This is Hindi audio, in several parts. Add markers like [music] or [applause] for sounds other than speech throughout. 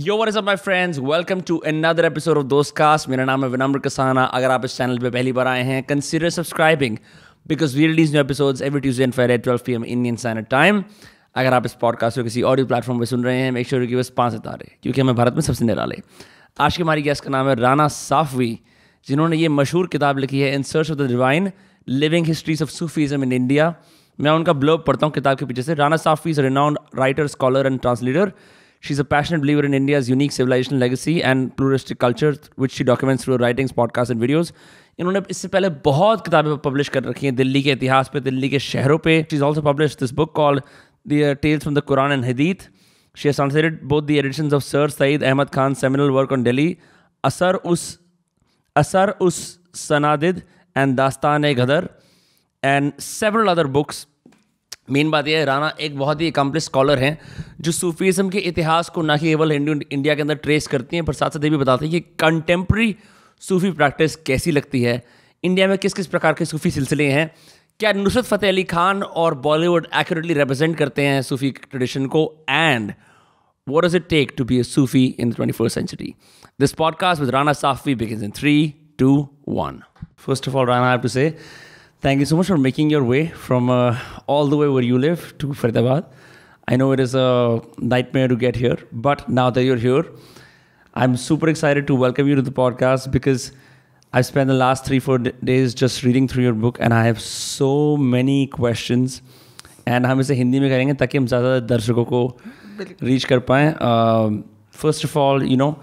यो वर up my friends welcome to another episode of Dost cast मेरा नाम है विनम्र कसाना अगर आप इस चैनल पे पहली बार आए हैं consider subscribing because we release new episodes every Tuesday and Friday twelve P M Indian standard time अगर आप इस पॉडकास्ट को किसी ऑडियो प्लेटफॉर्म पर सुन रहे हैं मेक श्योर कि बस पाँच सितारे क्योंकि हमें भारत में सबसे निराले आज के हमारी गेस्ट का नाम है राना साफवी जिन्होंने ये मशहूर किताब लिखी है in search of the divine living histories of Sufism in India मैं उनका ब्लॉग पढ़ता हूँ किताब के पीछे से Rana Safvi is renowned writer scholar and translator She's a passionate believer in India's unique civilizational legacy and pluralistic culture, which she documents through her writings, podcasts, and videos. इन्होंने इससे पहले बहुत किताबें पब्लिश कर रखी हैं दिल्ली के इतिहास पे दिल्ली के शहरों पे she is also publish this book called the tales from the Quran and Hadith she has translated both the editions of Sir Syed Ahmad Khan seminal work on Delhi Asar us Asar us Sanadid and Dastan e Ghadar and several other books main बात यह है राना एक बहुत ही अकम्पलिश स्कॉलर हैं जो सूफीज़म के इतिहास को ना केवल इंडिया के अंदर ट्रेस करती हैं पर साथ साथ ये भी बताते हैं कि कंटेम्प्रेरी सूफ़ी प्रैक्टिस कैसी लगती है इंडिया में किस किस प्रकार के सूफ़ी सिलसिले हैं क्या नुसरत फ़तेह अली खान और बॉलीवुड एक्यूरेटली रिप्रेजेंट करते हैं सूफ़ी ट्रेडिशन को and what is it take to be a Sufi in twenty first century this podcast with Rana Safi begin in three two one first of all Rana to say thank you so much for making your way from all the way where you live to Faridabad I know it is a nightmare to get here but now that you're here I am super excited to welcome you to the podcast because I spend the last three four days just reading through your book and I have so many question and हम इसे हिंदी में करेंगे ताकि हम ज़्यादा दर्शकों को रीच कर पाएँ first of all you know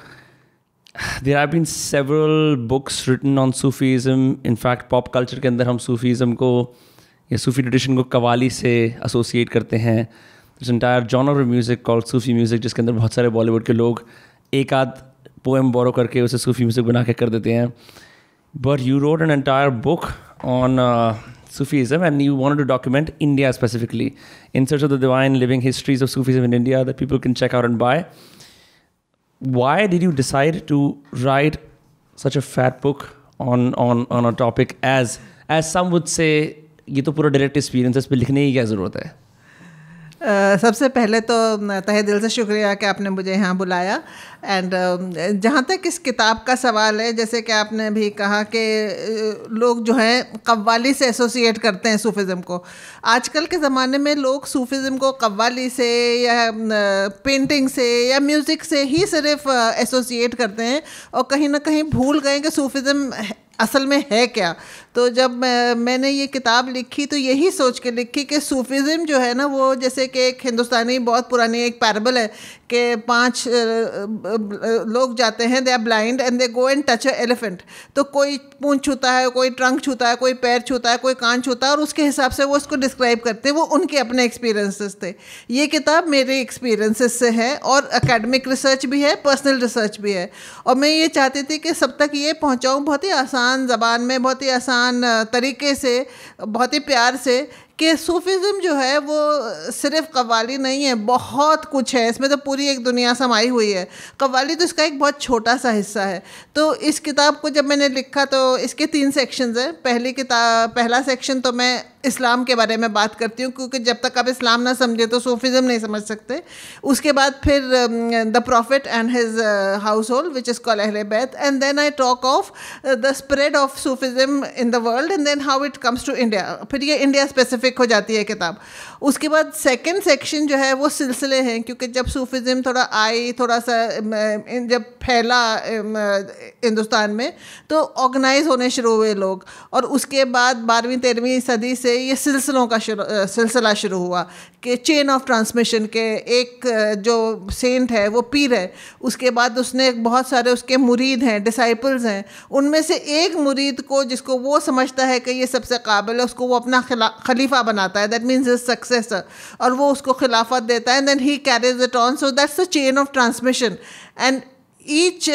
there are been several books written on Sufism in fact pop culture के अंदर हम सूफीज़म को या सूफी ट्रेडिशन को कवाली से एसोसिएट करते हैं इंटायर जॉनर म्यूज़िक और सूफी म्यूज़िक जिसके अंदर बहुत सारे बॉलीवुड के लोग एक आध पोएम बोरो करके उसे सूफी म्यूज़िक बना के कर देते हैं but you wrote an entire book on Sufism and you want to document India specifically in search of the divine living histories of Sufism in India the people can check out and buy why did you decide to write such a fat book on on on a topic as as some would say ये तो पूरा डायरेक्ट एक्सपीरियंस है इस पर लिखने ही क्या ज़रूरत है सबसे पहले तो तहे दिल से शुक्रिया कि आपने मुझे यहाँ बुलाया एंड uh, जहाँ तक इस किताब का सवाल है जैसे कि आपने भी कहा कि लोग जो हैं कव्वाली से एसोसिएट करते हैं सूफिज़म को आजकल के ज़माने में लोग सूफिज़म को कव्वाली से या पेंटिंग से या म्यूज़िक से ही सिर्फ एसोसिएट करते हैं और कहीं ना कहीं भूल गए कि सूफिज़म असल में है क्या तो जब मैंने ये किताब लिखी तो यही सोच के लिखी कि सूफिज़म जो है ना वो जैसे कि एक हिंदुस्तानी बहुत पुरानी एक पैरबल है के पांच लोग जाते हैं they are blind and they go and touch a elephant तो कोई पूंछ छूता है कोई ट्रंक छूता है कोई पैर छूता है कोई कान छूता है और उसके हिसाब से वो उसको डिस्क्राइब करते हैं वो उनके अपने एक्सपीरियंसेस थे ये किताब मेरे एक्सपीरियंसेस से है और अकेडमिक रिसर्च भी है पर्सनल रिसर्च भी है और मैं ये चाहती थी कि सब तक ये पहुँचाऊँ बहुत ही आसान ज़बान में बहुत ही आसान तरीके से बहुत ही प्यार से कि सूफिजम जो है वो सिर्फ कवाली नहीं है बहुत कुछ है इसमें तो पूरी एक दुनिया समाई हुई है कवाली तो इसका एक बहुत छोटा सा हिस्सा है तो इस किताब को जब मैंने लिखा तो इसके तीन सेक्शंस हैं पहली किताब पहला सेक्शन तो मैं इस्लाम के बारे में बात करती हूँ क्योंकि जब तक आप इस्लाम ना समझे तो सोफिज़म नहीं समझ सकते उसके बाद फिर the prophet and his household which is call Ahle Bait and then I talk of the spread of Sufism in the world and then how it comes to India फिर ये इंडिया स्पेसिफिक हो जाती है किताब उसके बाद सेकंड सेक्शन जो है वो सिलसिले हैं क्योंकि जब सूफिज़म थोड़ा आई थोड़ा सा जब फैला हिंदुस्तान में तो ऑर्गेनाइज होने शुरू हुए लोग और उसके बाद बारहवीं तेरहवीं सदी से ये सिलसिलों का सिलसिला शुरू हुआ कि चेन ऑफ ट्रांसमिशन के एक जो सेंट है वो पीर है उसके बाद उसने बहुत सारे उसके मुरीद हैं डिसाइपल्स हैं उनमें से एक मुरीद को जिसको वो समझता है कि ये सबसे काबिल है उसको वो अपना खलीफा बनाता है that means is success successor और वो उसको खिलाफत देता है then he carries it on so that's the chain of transmission and each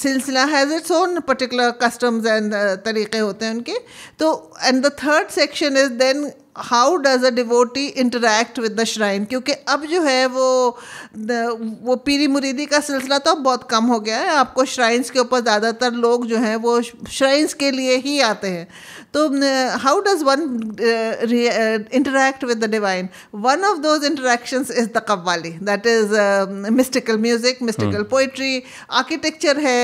सिलसिला has its own particular customs and तरीक़े होते हैं उनके तो and the third section is then how does a devotee interact with the shrine क्योंकि अब जो है वो वो पीरी मुरीदी का सिलसिला तो बहुत कम हो गया है आपको श्राइन्स के ऊपर ज़्यादातर लोग जो हैं वो श्राइन्स के लिए ही आते हैं तो how does one interact with the divine one of those interaction is the qawwali that is mystical music mystical poetry architecture है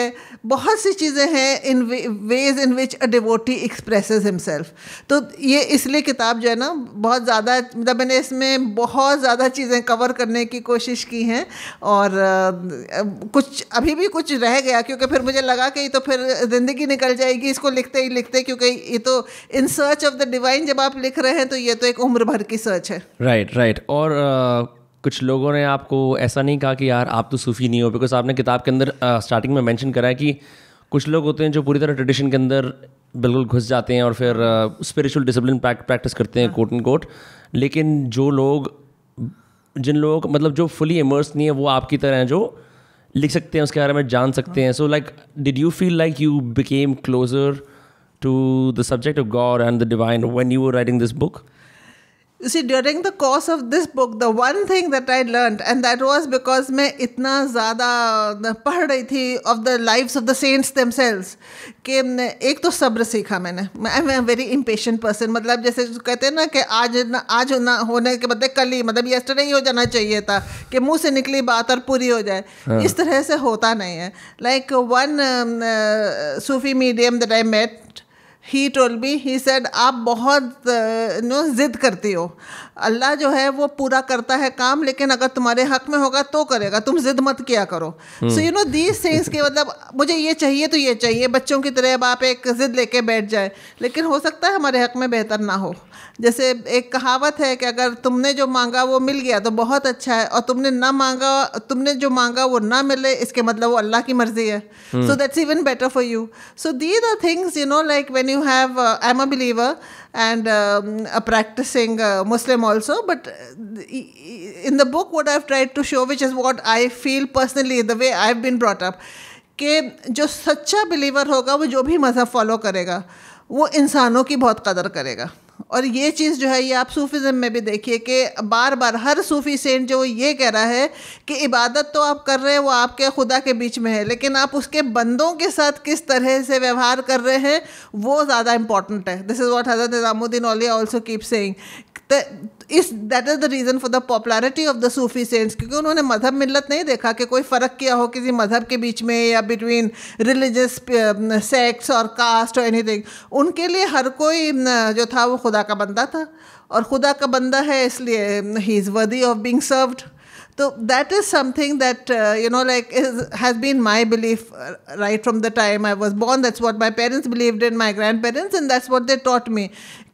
बहुत सी चीज़ें हैं in ways in which a devotee express himself तो ये इसलिए किताब जो है ना बहुत ज़्यादा मतलब मैंने इसमें बहुत ज़्यादा चीज़ें कवर करने की कोशिश की हैं और कुछ अभी भी कुछ रह गया क्योंकि फिर मुझे लगा कि तो फिर ज़िंदगी निकल जाएगी इसको लिखते ही लिखते क्योंकि ये तो in search of the divine जब आप लिख रहे हैं तो ये तो एक उम्र भर की सर्च है राइट right, राइट right. और uh... कुछ लोगों ने आपको ऐसा नहीं कहा कि यार आप तो सूफ़ी नहीं हो बिकॉज आपने किताब के अंदर स्टार्टिंग में मेंशन करा है कि कुछ लोग होते हैं जो पूरी तरह ट्रेडिशन के अंदर बिल्कुल घुस जाते हैं और फिर स्पिरिचुअल डिसिप्लिन प्रैक्टिस करते हैं कोट एंड कोट लेकिन जो लोग जिन लोग मतलब जो फुली इमर्स नहीं है वो आपकी तरह हैं जो लिख सकते हैं उसके बारे में जान सकते हैं so like did you feel like you became closer to the subject of God and the divine when you were writing this book you see during the course of this book the one thing that I learn and that was because मैं इतना ज़्यादा पढ़ रही थी of the life of the saints themselves कि एक तो सब्र सीखा मैंने I am a very impatient person मतलब जैसे कहते हैं ना कि आज ना आज ना होने के बदले कल ही मतलब येस्टरडे ही हो जाना चाहिए था कि मुँह से निकली बात और पूरी हो जाए हाँ। इस तरह से होता नहीं है like one Sufi medium that I met he told me he said आप बहुत नो uh, जिद करती हो अल्लाह जो है वो पूरा करता है काम लेकिन अगर तुम्हारे हक में होगा तो करेगा तुम जिद मत किया करो so you know these things के मतलब मुझे ये चाहिए तो ये चाहिए बच्चों की तरह अब आप एक जिद लेके बैठ जाए लेकिन हो सकता है हमारे हक में बेहतर ना हो जैसे एक कहावत है कि अगर तुमने जो मांगा वो मिल गया तो बहुत अच्छा है और तुमने ना मांगा तुमने जो मांगा वो ना मिले इसके मतलब वो अल्लाह की मर्जी है so that's even better for you so these are things you know like when you have I am a believer and practicing Muslim also but uh, in the book what i've tried to show which is what i feel personally the way i've been brought up कि जो सच्चा बिलीवर होगा वो जो भी मज़हब फॉलो करेगा वो इंसानों की बहुत कदर करेगा और ये चीज़ जो है ये आप सूफिज़म में भी देखिए कि बार बार हर सूफ़ी सेंट जो ये कह रहा है कि इबादत तो आप कर रहे हैं वो आपके खुदा के बीच में है लेकिन आप उसके बंदों के साथ किस तरह से व्यवहार कर रहे हैं वो ज़्यादा इंपॉर्टेंट है दिस इज़ वॉट हज़रत निज़ामुद्दीन ओलिया also keep saying is that is the reason for the popularity of the Sufi saints क्योंकि उन्होंने मजहब मिलत नहीं देखा कि कोई फ़र्क किया हो किसी मजहब के बीच में या बिटवीन रिलीजस सेक्स और कास्ट और एनीथिंग उनके लिए हर कोई uh, जो था वो खुदा का बंदा था और खुदा का बंदा है इसलिए he is worthy of being served तो that is something that you know like is has been my belief right from the time I was born that's what my parents believe in my grandparents and that's what they taught me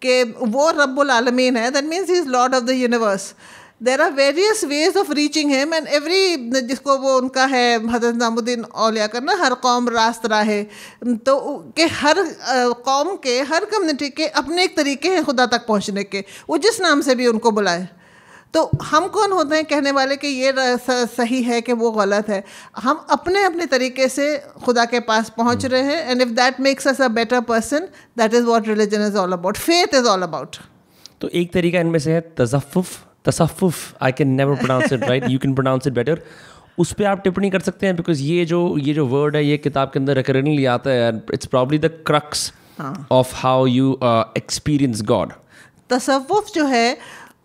कि वो रब्बुल आलमीन है that means is lord of the universe there are various ways of reaching him and every जिसको वो उनका है हजरत नामुद्दीन अलिया का ना हर कौम रास्त है तो के हर कौम के हर कम्युनिटी के अपने एक तरीके हैं खुदा तक पहुँचने के वो जिस नाम से भी उनको बुलाए तो हम कौन होते हैं कहने वाले कि ये सही है कि वो गलत है हम अपने अपने तरीके से खुदा के पास पहुंच hmm. रहे हैं and if that makes us a better person that is what religion is all about faith is all about तो एक तरीका इनमें से है तजफ़ तसफ़ I can never pronounce it right you can pronounce it better उस पर आप टिप्पणी कर सकते हैं बिकॉज ये जो ये जो वर्ड है ये किताब के अंदर रिकरेंटली आता है it's probably the crux of how you experience God तसव्वुफ जो है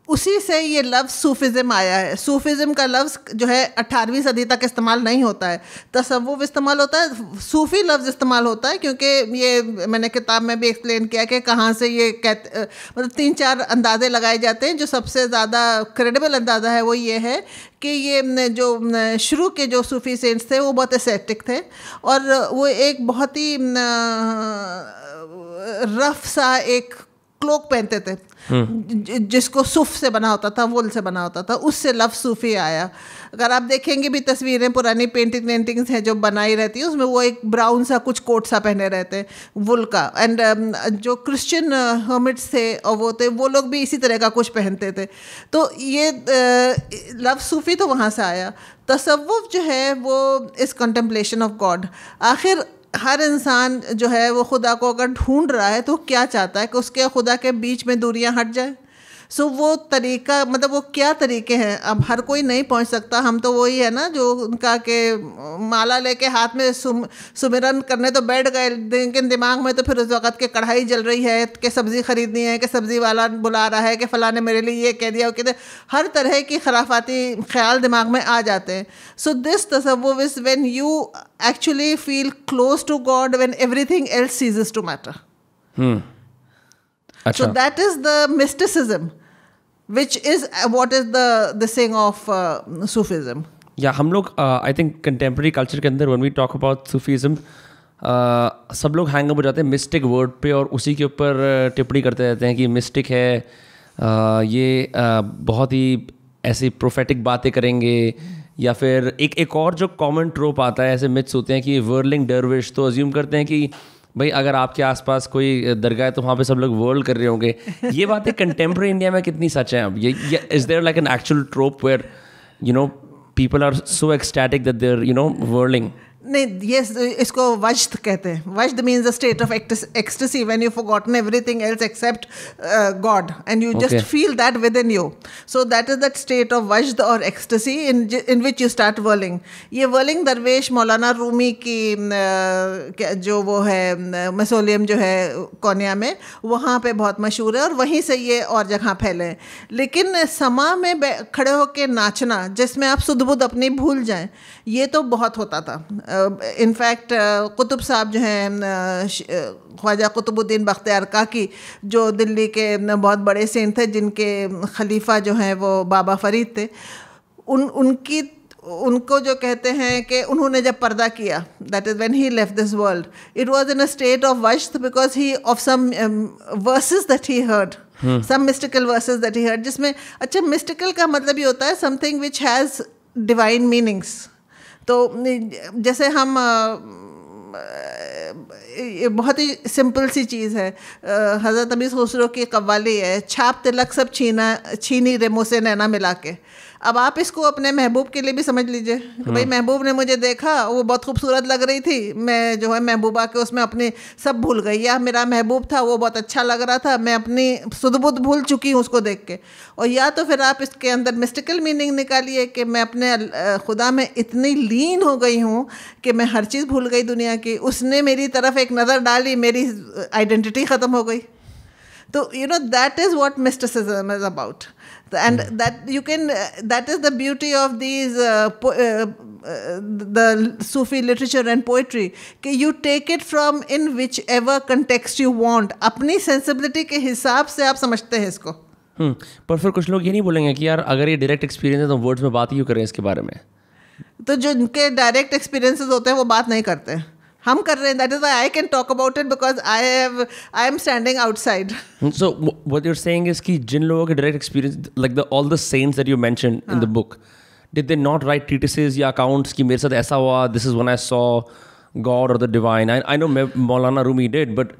उसी से ये लफ्ज़ सूफिज़म आया है सूफिज़म का लफ्ज़ जो है अठारहवीं सदी तक इस्तेमाल नहीं होता है तसवुफ इस्तेमाल होता है सूफ़ी लफ्ज़ इस्तेमाल होता है क्योंकि ये मैंने किताब में भी एक्सप्लेन किया कि कहाँ से ये कहते मतलब तीन चार अंदाज़े लगाए जाते हैं जो सबसे ज़्यादा क्रेडिबल अंदाज़ा है वो ये है कि ये जो शुरू के जो सूफ़ी सेंट्स थे वो बहुत एसेटिक थे और वो एक बहुत ही रफ सा एक क्लोक पहनते थे हम्म। जिसको सूफ से बना होता था वुल से बना होता था उससे लफ्ज़ सूफी आया अगर आप देखेंगे भी तस्वीरें पुरानी पेंटिंग पेंटिंग्स हैं जो बनाई रहती है उसमें वो एक ब्राउन सा कुछ कोट सा पहने रहते हैं वुल का एंड um, जो क्रिश्चियन हर्मिट्स uh, थे और वो थे वो लोग भी इसी तरह का कुछ पहनते थे तो ये uh, लफ सूफी तो वहाँ से आया तसव्वुफ जो है वो इस कंटेम्पलेशन ऑफ गॉड आखिर हर इंसान जो है वो खुदा को अगर ढूंढ रहा है तो क्या चाहता है कि उसके खुदा के बीच में दूरियां हट जाए सो वो तरीका मतलब वो क्या तरीके हैं अब हर कोई नहीं पहुंच सकता हम तो वही है ना जो उनका के माला लेके हाथ में सुम सुमिरन करने तो बैठ गए लेकिन दिमाग में तो फिर उस वक्त के कढ़ाई जल रही है कि सब्ज़ी ख़रीदनी है कि सब्ज़ी वाला बुला रहा है कि फ़लाँ ने मेरे लिए ये कह दिया कहते हर तरह की खराफाती ख्याल दिमाग में आ जाते हैं सो दिस तस्वो is when you actually feel close to God when everything else ceases to matter so that is the mysticism which is what is thing of Sufism या हम लोग आई थिंक कंटेम्प्रेरी कल्चर के अंदर when we talk about Sufism सब लोग हैंग अप हो जाते हैं मिस्टिक वर्ड पे और उसी के ऊपर uh, टिप्पणी करते रहते हैं कि मिस्टिक है uh, ये uh, बहुत ही ऐसी प्रोफेटिक बातें करेंगे या फिर एक एक और जो कॉमन ट्रोप आता है ऐसे मिथ्स होते हैं कि वर्लिंग डरविश तो अज्यूम करते हैं कि भाई अगर आपके आसपास कोई दरगाह है तो वहाँ पे सब लोग वर्ल्ड कर रहे होंगे ये बातें कंटेम्प्रेरी इंडिया में कितनी सच है अब ये is there like an actual trope where you know people are so ecstatic that there you know whirling नहीं ये इसको वज्द कहते हैं wajd means the state of ecstasy when you forgotten everything else except God and you just feel that with in you so that is that state of wajd और ecstasy in in which you start whirling ये वर्लिंग दरवेश मौलाना रूमी की uh, जो वो है मसोलियम uh, जो है कोनिया में वहाँ पर बहुत मशहूर है और वहीं से ये और जगह फैले लेकिन समा में खड़े होकर नाचना जिसमें आप सुदबुद बुध अपनी भूल जाएँ ये तो बहुत होता था इनफैक्ट कुतुब साहब जो हैं ख्वाजा कुतुबुद्दीन बख्तियार काकी जो दिल्ली के बहुत बड़े सेंट थे जिनके खलीफा जो हैं वो बाबा फरीद थे उन उनकी उनको जो कहते हैं कि उन्होंने जब पर्दा किया that is when he left this world it was in a state of वश because he of some verses that he heard some mystical verses that he heard जिसमें अच्छा मिस्टिकल का मतलब ये होता है something which has divine meanings तो जैसे हम बहुत ही सिंपल सी चीज़ है हज़रत अमीर खुसरो की कवाली है छाप तिलक सब छीना छीनी रेमो से नैना मिला के अब आप इसको अपने महबूब के लिए भी समझ लीजिए भाई हाँ। महबूब ने मुझे देखा वो बहुत खूबसूरत लग रही थी मैं जो है महबूबा के उसमें अपने सब भूल गई या मेरा महबूब था वो बहुत अच्छा लग रहा था मैं अपनी सुदबुद भूल चुकी हूँ उसको देख के और या तो फिर आप इसके अंदर मिस्टिकल मीनिंग निकालिए कि मैं अपने खुदा में इतनी लीन हो गई हूँ कि मैं हर चीज़ भूल गई दुनिया की उसने मेरी तरफ एक नज़र डाली मेरी आइडेंटिटी ख़त्म हो गई तो you know that is what mysticism is about and yeah. that you can uh, that is the beauty of these uh, po- uh, uh, the sufi literature and poetry कि you take it from in whichever context you want apni sensibility ke hisab se aap samajhte आप isko hmm par fir kuch log ye nahi bolenge ki yaar agar ye direct experience hai to words mein baat hi क्यों kar rahe hain iske bare mein तो जो इनके डायरेक्ट एक्सपीरियंसेस होते हैं वो बात नहीं करते हैं हम कर रहे हैं that is I can talk about it because I have I am standing outside so what you are saying is कि जिन लोगों के direct experience like the all the saints that you mention in the book did they not write treatises या अकाउंट्स कि मेरे साथ ऐसा हुआ this is when I saw God और the divine I know Maulana Rumi did but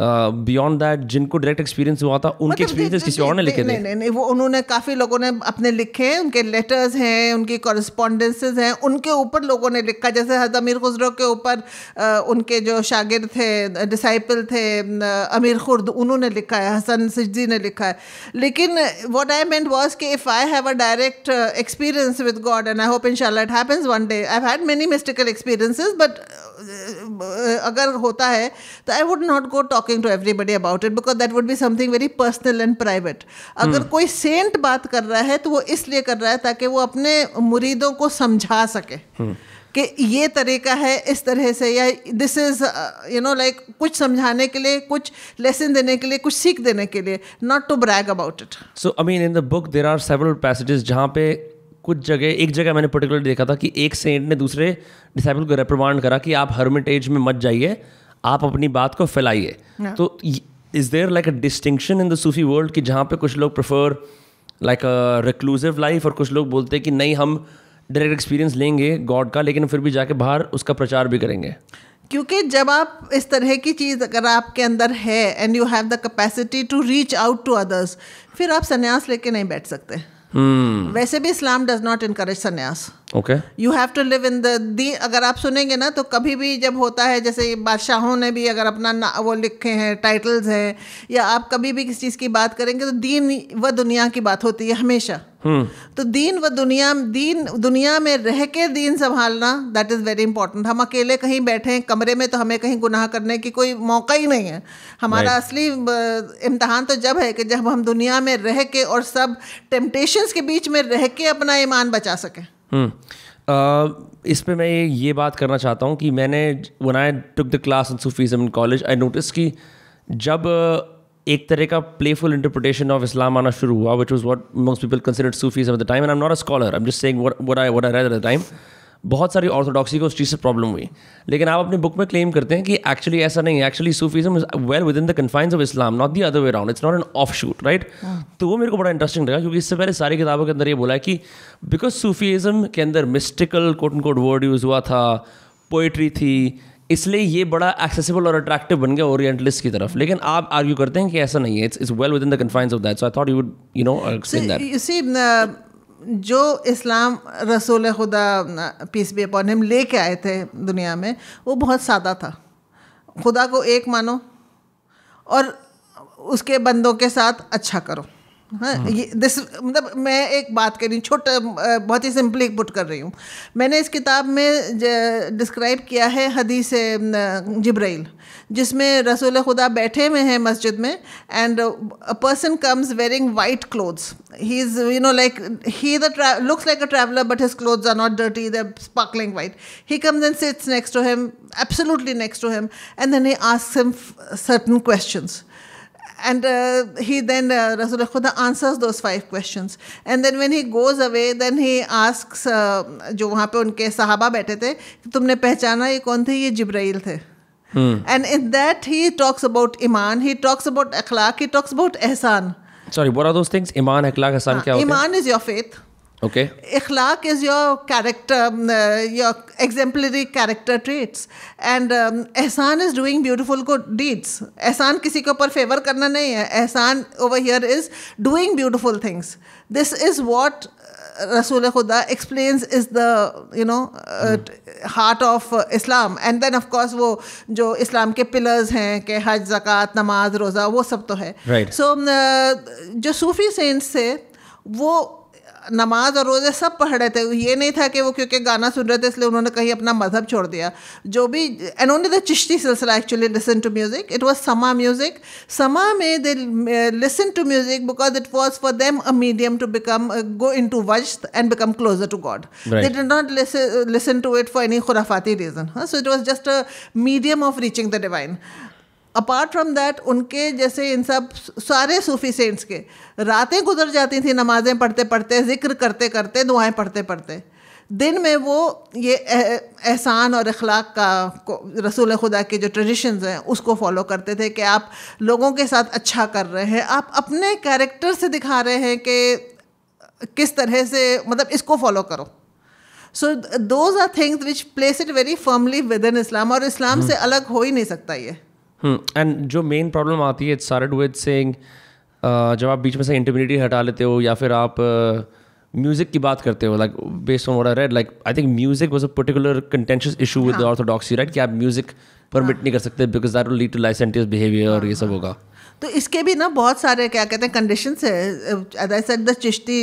beyond uh, that जिनको डायरेक्ट एक्सपीरियंस हुआ था उनके एक्सपीरियंस मतलब किसी और ने लिखे थे नहीं नहीं वो उन्होंने काफ़ी लोगों ने अपने लिखे हैं उनके लेटर्स हैं उनकी कॉरस्पॉन्डेंसेज हैं उनके ऊपर लोगों ने लिखा जैसे हज अमीर खुसरो के ऊपर uh, उनके जो शागिर थे डिसाइपल थे uh, अमीर खुर्द उन्होंने लिखा है हसन सिजी ने लिखा है लेकिन वॉट आई मेन वॉज कि if I have a direct experience with God and I hope in it happens one day I had many mystical experiences but अगर होता है तो I would not go talking to everybody about it because that would be something very personal and private अगर hmm. कोई सेंट बात कर रहा है तो वो इसलिए कर रहा है ताकि वो अपने मुरीदों को समझा सके hmm. कि ये तरीका है इस तरह से या this is you know like कुछ समझाने के लिए कुछ लेसन देने के लिए कुछ सीख देने के लिए not to brag about it so I mean in the book there are several passages जहाँ पे कुछ जगह एक जगह मैंने पर्टिकुलर देखा था कि एक सेंट ने दूसरे डिसाइपल को रेप्रमांड करा कि आप हर्मिटेज में मत जाइए आप अपनी बात को फैलाइए हाँ। तो is there like a distinction in the Sufi world कि जहाँ पे कुछ लोग prefer like a reclusive life और कुछ लोग बोलते हैं कि नहीं हम डायरेक्ट एक्सपीरियंस लेंगे गॉड का लेकिन फिर भी जाके बाहर उसका प्रचार भी करेंगे क्योंकि जब आप इस तरह की चीज़ अगर आपके अंदर है and you have the capacity to reach out to others फिर आप संन्यास लेके नहीं बैठ सकते Hmm. वैसे भी Islam does not encourage sanyas okay you have to live in the अगर आप सुनेंगे ना तो कभी भी जब होता है जैसे बादशाहों ने भी अगर अपना वो लिखे हैं टाइटल्स हैं या आप कभी भी किसी चीज़ की बात करेंगे तो दीन व दुनिया की बात होती है हमेशा hmm. तो दीन व दुनिया दीन दुनिया में रह के दीन संभालना दैट इज़ वेरी इंपॉर्टेंट हम अकेले कहीं बैठे हैं कमरे में तो हमें कहीं गुनाह करने की कोई मौका ही नहीं है हमारा right. असली इम्तहान तो जब है कि जब हम दुनिया में रह के और सब टेम्पटेशंस के बीच में रह के अपना ईमान बचा सकें हम्म। इस पर मैं ये बात करना चाहता हूँ कि मैंने when I took the class in Sufism in college I notice कि जब एक तरह का प्लेफुल इंटरप्रिटेशन ऑफ इस्लाम आना शुरू हुआ which was what most people consider Sufis at the time and I'm not a scholar I am just saying what I what I read at the time बहुत सारी ऑर्थोडॉक्सी को उस चीज़ से प्रॉब्लम हुई लेकिन आप अपनी बुक में क्लेम करते हैं कि एक्चुअली ऐसा नहीं है actually Sufism well within the confines of Islam not the other way round it's not an offshoot right तो वो मेरे को बड़ा इंटरेस्टिंग लगा क्योंकि इससे पहले सारी किताबों के अंदर ये बोला है कि बिकॉज सूफीज़म के अंदर mystical quote and quote word use हुआ था पोइट्री थी इसलिए ये बड़ा एक्सेसिबल और अट्रैक्टिव बन गया ओरिएंटलिस्ट की तरफ लेकिन आप आर्ग्यू करते हैं कि ऐसा नहीं है it's is well within the confines of that so I thought you would you know explain that you see जो इस्लाम रसूल खुदा पीस बी अपॉन ले के आए थे दुनिया में वो बहुत सादा था खुदा को एक मानो और उसके बंदों के साथ अच्छा करो हाँ, हाँ ये दिस मतलब मैं एक बात कर रही हूँ छोटा बहुत ही सिंपली पुट कर रही हूँ मैंने इस किताब में डिस्क्राइब किया है हदीस जब्राइल जिसमें रसूल खुदा बैठे हुए हैं मस्जिद में and a person comes wearing white clothes he is you know like he the looks like a traveller but his clothes are not dirty they sparkling white he comes and sits next to him absolutely next to him and then he ask him certain questions and uh, he then uh, Rasulullah Khuda answers those five questions and then when he goes away then he asks uh, जो वहाँ पे उनके साहबा बैठे थे तुमने पहचाना ये कौन थे ये जिब्राइल थे and in that he talks about iman he talks about akhlaq he talks about ehsan sorry what are those things iman akhlaq ehsan हाँ, क्या होते हैं iman is your faith Okay. Ikhlaq is your character, um, uh, your exemplary character traits. And um, Ehsan is doing beautiful good deeds. Ehsan किसी के ऊपर favor करना नहीं है. Ehsan over here is doing beautiful things. This is what Rasul Khuda explains is the you know uh, heart of uh, Islam and then of course वो जो इस्लाम के pillars हैं कि हज ज़क़़त नमाज रोज़ा वो सब तो है so uh, जो सूफी saints थे वो नमाज और रोज़े सब पढ़ रहे थे ये नहीं था कि वो क्योंकि गाना सुन रहे थे इसलिए उन्होंने कहीं अपना मज़हब छोड़ दिया जो भी and only the Chishti silsila actually listen to music it was sama music समा में they listen to music because it was for them a medium to become go into wajd and become closer to God they did not listen to it for any खुराफाती reason so it was just a medium of reaching the divine apart from that उनके जैसे इन सब सारे सूफी सेंट्स के रातें गुजर जाती थी नमाज़ें पढ़ते पढ़ते ज़िक्र करते करते दुआएं पढ़ते पढ़ते दिन में वो ये एहसान और अखलाक का रसूल खुदा के जो ट्रेडिशंस हैं उसको फॉलो करते थे कि आप लोगों के साथ अच्छा कर रहे हैं आप अपने कैरेक्टर से दिखा रहे हैं कि किस तरह से मतलब इसको फॉलो करो so those are things which place it very firmly within Islam और इस्लाम हम्म। से अलग हो ही नहीं सकता ये एंड hmm. जो मेन प्रॉब्लम आती है इट्स सारेड विद सेइंग जब आप बीच में से इंटरमीडिएट हटा लेते हो या फिर आप म्यूज़िक uh, की बात करते हो like based on read like I think music was a particular contentious issue with orthodoxy right कि आप म्यूजिक परमिट हाँ। नहीं कर सकते because that will lead to licentious behaviour ये सब होगा तो इसके भी ना बहुत सारे क्या कहते हैं कंडीशन है द चिश्ती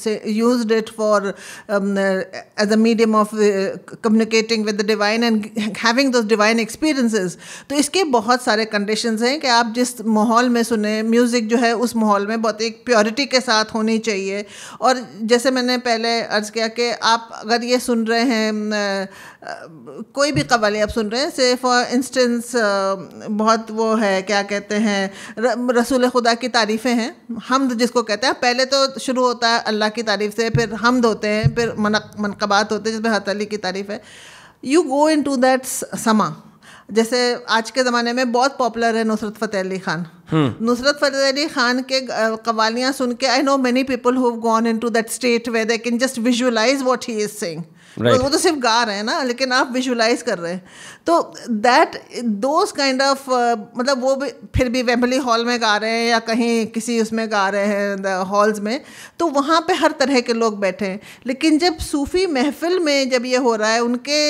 से use it for as a medium of communicating with the divine and having those divine experiences तो इसके बहुत सारे कंडीशन हैं कि आप जिस माहौल में सुने म्यूज़िक जो है उस माहौल में बहुत एक प्योरिटी के साथ होनी चाहिए और जैसे मैंने पहले अर्ज़ किया कि आप अगर ये सुन रहे हैं कोई भी कवाली आप सुन रहे हैं से फॉर इंस्टेंस बहुत वो है क्या कहते हैं रसूल खुदा की तारीफ़ें हैं हमद जिसको कहते हैं पहले तो शुरू होता है अल्लाह की तारीफ़ से फिर हमद होते हैं फिर मनकबात होते हैं जिसमें हतली की तारीफ़ है you go into that sama जैसे आज के ज़माने में बहुत पॉपुलर है नुसरत फ़तेह अली खान हम्म। नुसरत फ़तेह अली खान के कवालियाँ सुन के I know many people who gone into that state where they can just visualise what he is singing right. तो वो तो सिर्फ गा रहे हैं ना लेकिन आप विजुलाइज कर रहे हैं तो दैट दोज काइंड ऑफ मतलब वो भी फिर भी वेम्बली हॉल में गा रहे हैं या कहीं किसी उसमें गा रहे हैं हॉल्स में तो वहाँ पे हर तरह के लोग बैठे हैं लेकिन जब सूफ़ी महफिल में जब ये हो रहा है उनके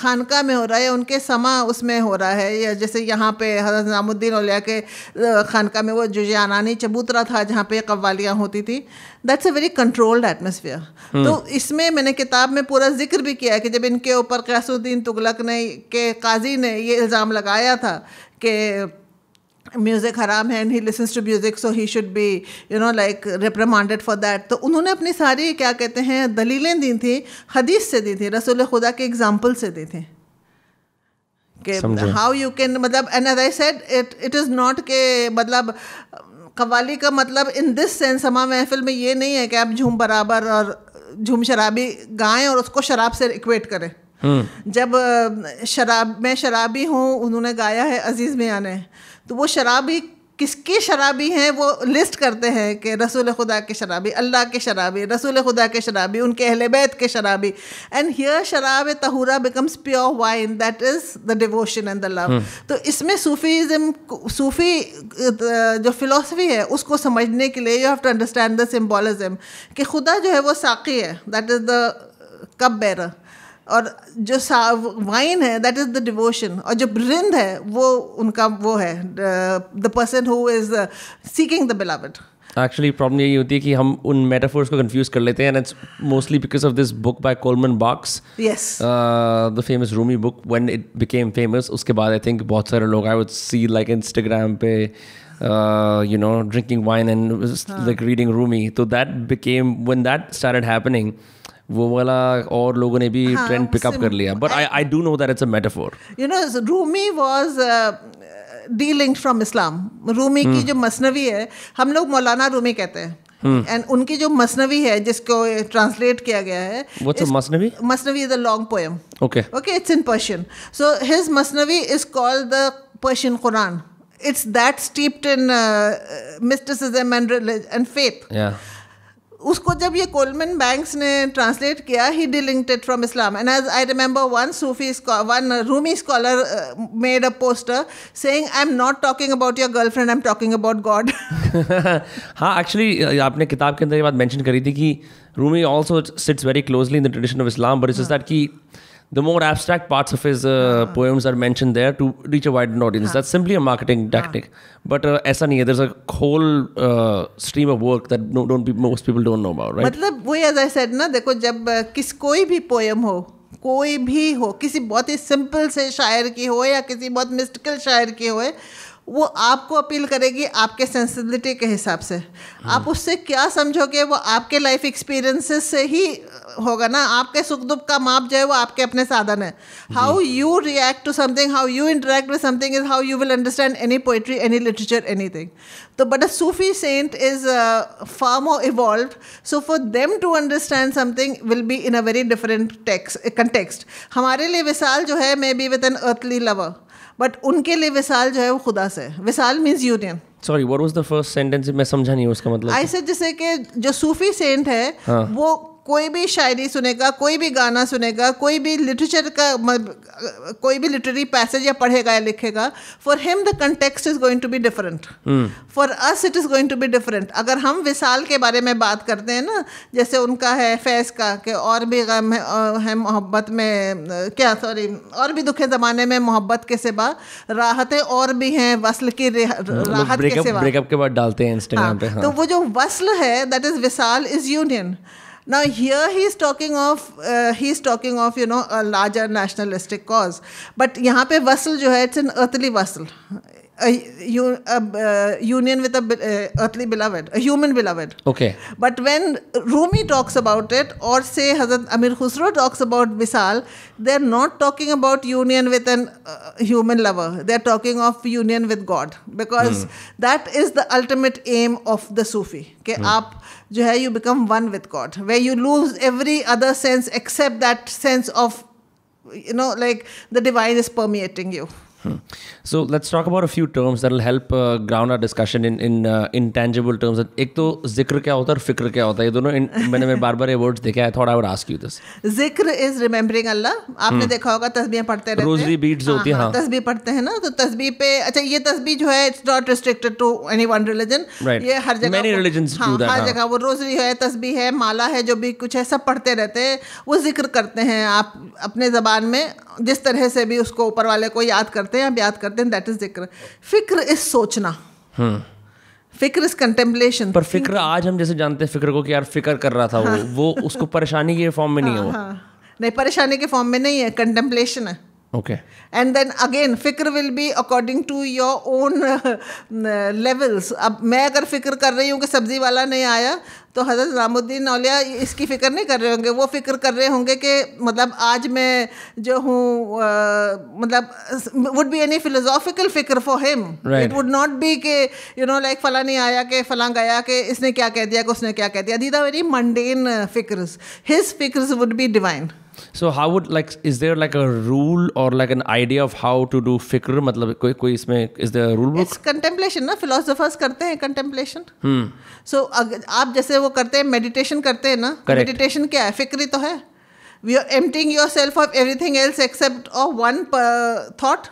खानका में हो रहा है उनके समा उसमें हो रहा है या जैसे यहाँ पे हजरत नामुद्दीन ओलिया के खानका में वो जुजानानी चबूतरा था जहाँ पे कव्वालियाँ होती थी that's a very controlled atmosphere तो इसमें मैंने किताब में पूरा जिक्र भी किया है कि जब इनके ऊपर कैसुद्दीन तुगलक ने के काजी ने ये इल्ज़ाम लगाया था कि म्यूज़िक हराम है and he listens to music so he should be you know like reprimanded for that तो उन्होंने अपनी सारी क्या कहते हैं दलीलें दी थी हदीस से दी थी रसूल खुदा के एग्ज़ाम्पल से दी थी कि हाउ यू कैन मतलब an as I said it it is not के मतलब कवाली का मतलब इन दिस सेंस समा महफिल में ये नहीं है कि आप झूम बराबर और झूम शराबी गाएं और उसको शराब से इक्वेट करें जब शराब मैं शराबी हूँ उन्होंने गाया है अजीज़ मियाँ ने तो वो शराबी किसके शराबी हैं वो लिस्ट करते हैं कि रसूल खुदा के शराबी अल्लाह के शराबी रसूल खुदा के शराबी उनके अहल बैत के शराबी and here sharab tahura becomes pure wine that is the devotion and the love तो इसमें सूफीज़म सूफ़ी जो फिलोसफी है उसको समझने के लिए you have to understand the symbolism कि खुदा जो है वो साकी है that is the cup bearer और जो वाइन है दैट इज़ द डिवोशन और जो ब्रिंद है वो उनका वो है the person who is seeking the beloved actually problem यही होती है कि हम उन मेटाफोर्स को कंफ्यूज कर लेते हैं and it's mostly because of this book by Coleman Barks the famous Rumi book when it became famous उसके बाद आई थिंक बहुत सारे लोग I would see like Instagram पे you know drinking wine and like reading Rumi तो that became when that started happening वो वाला और लोगों ने भी ट्रेंड हाँ, पिकअप कर लिया but I I do know that it's a metaphor you know Rumi was delinked from Islam Rumi की hmm. जो मसनवी है हम लोग मौलाना रूमी कहते हैं एंड hmm. उनकी जो मसनवी है जिसको ट्रांसलेट किया गया है What's Masnavi Masnavi is a long poem okay okay it's in Persian so his Masnavi is called the Persian Quran it's that steeped in mysticism and and faith या उसको जब ये कोलमन बैंक्स ने ट्रांसलेट किया he delinked from Islam and as I remember one Sufi one Rumi scholar made a poster saying I am not talking about your girlfriend I am talking about God हाँ एक्चुअली uh, आपने किताब के अंदर ये बात मेंशन करी थी कि Rumi also sits very closely in the tradition of Islam but is that की the more abstract parts of his uh, uh-huh. poems are mentioned there to reach a wider audience. Uh-huh. That's simply a marketing tactic. Uh-huh. But uh, ऐसा नहीं है. There's a whole uh, stream of work that no, don't be, most people don't know about, right? मतलब वही as I said ना देखो जब किस कोई भी poem हो कोई भी हो किसी बहुत ही सिंपल से शायर की हो या किसी बहुत मिस्टिकल शायर की हो वो आपको अपील करेगी आपके सेंसिबिलिटी के हिसाब से आप हम्म। उससे क्या समझोगे वो आपके लाइफ एक्सपीरियंसेस से ही होगा ना आपके सुख दुख का माप जो है वो आपके अपने साधन है how you react to something how you interact with something is how you will understand any poetry any literature any thing तो but a Sufi saint is far more evolve so for them to understand something will be in a very different text context हमारे लिए विशाल जो है maybe with an earthly lover but उनके लिए विसाल जो है वो खुदा से विसाल means union sorry what was the first sentence मैं समझा नहीं उसका मतलब आई से जैसे कि जो सूफी सेंट है हाँ. वो कोई भी शायरी सुनेगा कोई भी गाना सुनेगा कोई भी लिटरेचर का कोई भी लिटरेरी पैसेज या पढ़ेगा या लिखेगा for him the context is going to be different for us it is going to be different अगर हम विशाल के बारे में बात करते हैं ना जैसे उनका है फैज़ का कि और भी गम है, है मोहब्बत में क्या सॉरी और भी दुखे ज़माने में मोहब्बत के सिवा राहतें और भी हैं वसल की राहत के सिवा के बाद डालते हैं हाँ, पे हाँ। तो वो जो वसल है that is visal is union Now here he is talking of uh, he is talking of you know a larger nationalistic cause, but यहाँ पे वसल जो है it's an earthly vessel, a, a, a union with a earthly beloved, a human beloved. Okay. But when Rumi talks about it, or say Hazrat Amir Khusro talks about Visal, they're not talking about union with an uh, human lover. They're talking of union with God because hmm. that is the ultimate aim of the Sufi. Okay, hmm. आप जो है you become one with God where you lose every other sense except that sense of you know like the divine is permeating you so let's talk about a few terms that will help ground uh, discussion in in intangible terms एक तो जिक्र क्या होता है और फिक्र क्या होता है ये दोनों इन, मैंने मेरे बार बार ये वर्ड्स देखे I thought I would ask you this जिक्र इज रिमेंबरिंग अल्लाह आपने hmm. देखा होगा तस्बीह पढ़ते रहते हैं रोजरी बीट्स होती हैं हां हाँ, हाँ। तस्बीह पढ़ते हैं ना तो तस्बीह पे अच्छा ये तस्बीह जो है it's not restricted to any one religion ये हर जगह मेनी रिलीजंस डू दैट हर हाँ। जगह वो रोजरी है तस्बीह है माला है जो भी कुछ है सब पढ़ते रहते हैं वो जिक्र करते हैं आप अपने जबान में जिस तरह से भी उसको ऊपर वाले को याद करते करते हैं याद करते हैं दैट इज जिक्र फिक्र इज सोचना हम्म। फिक्र इज कंटेम्पलेशन पर फिक्र आज हम जैसे जानते हैं फिक्र को कि यार फिक्र कर रहा था वो हाँ। वो उसको परेशानी के फॉर्म में नहीं है हाँ, हाँ। नहीं परेशानी के फॉर्म में नहीं है कंटेम्पलेशन है Okay. And then again, फिक्र will be according to your own uh, uh levels. अब मैं अगर फिक्र कर रही हूँ कि सब्ज़ी वाला नहीं आया तो हजरत रामुद्दीन अलिया इसकी फ़िक्र नहीं कर रहे होंगे वो फ़िक्र कर रहे होंगे कि मतलब आज मैं जो हूँ uh, मतलब वुड बी एनी फिलोसॉफिकल फिक्र for him it would not be के यू नो लाइक फ़लाँ नहीं आया कि फ़लाँ गया कि इसने क्या कह दिया कि उसने क्या कह दिया दी द वेरी मंडेन फ़िक्र हिज फिक्रस would be divine so how would like is there like a rule और like an idea of how to do फिक्र मतलब कोई कोई इसमें is there rule book it's contemplation ना फिलोसोफर्स करते हैं कंटेंप्लेशन कंटेम्पलेशन सो आप जैसे वो करते हैं मेडिटेशन करते हैं ना मेडिटेशन तो क्या है फिक्री तो है we are emptying yourself of everything else except of one thought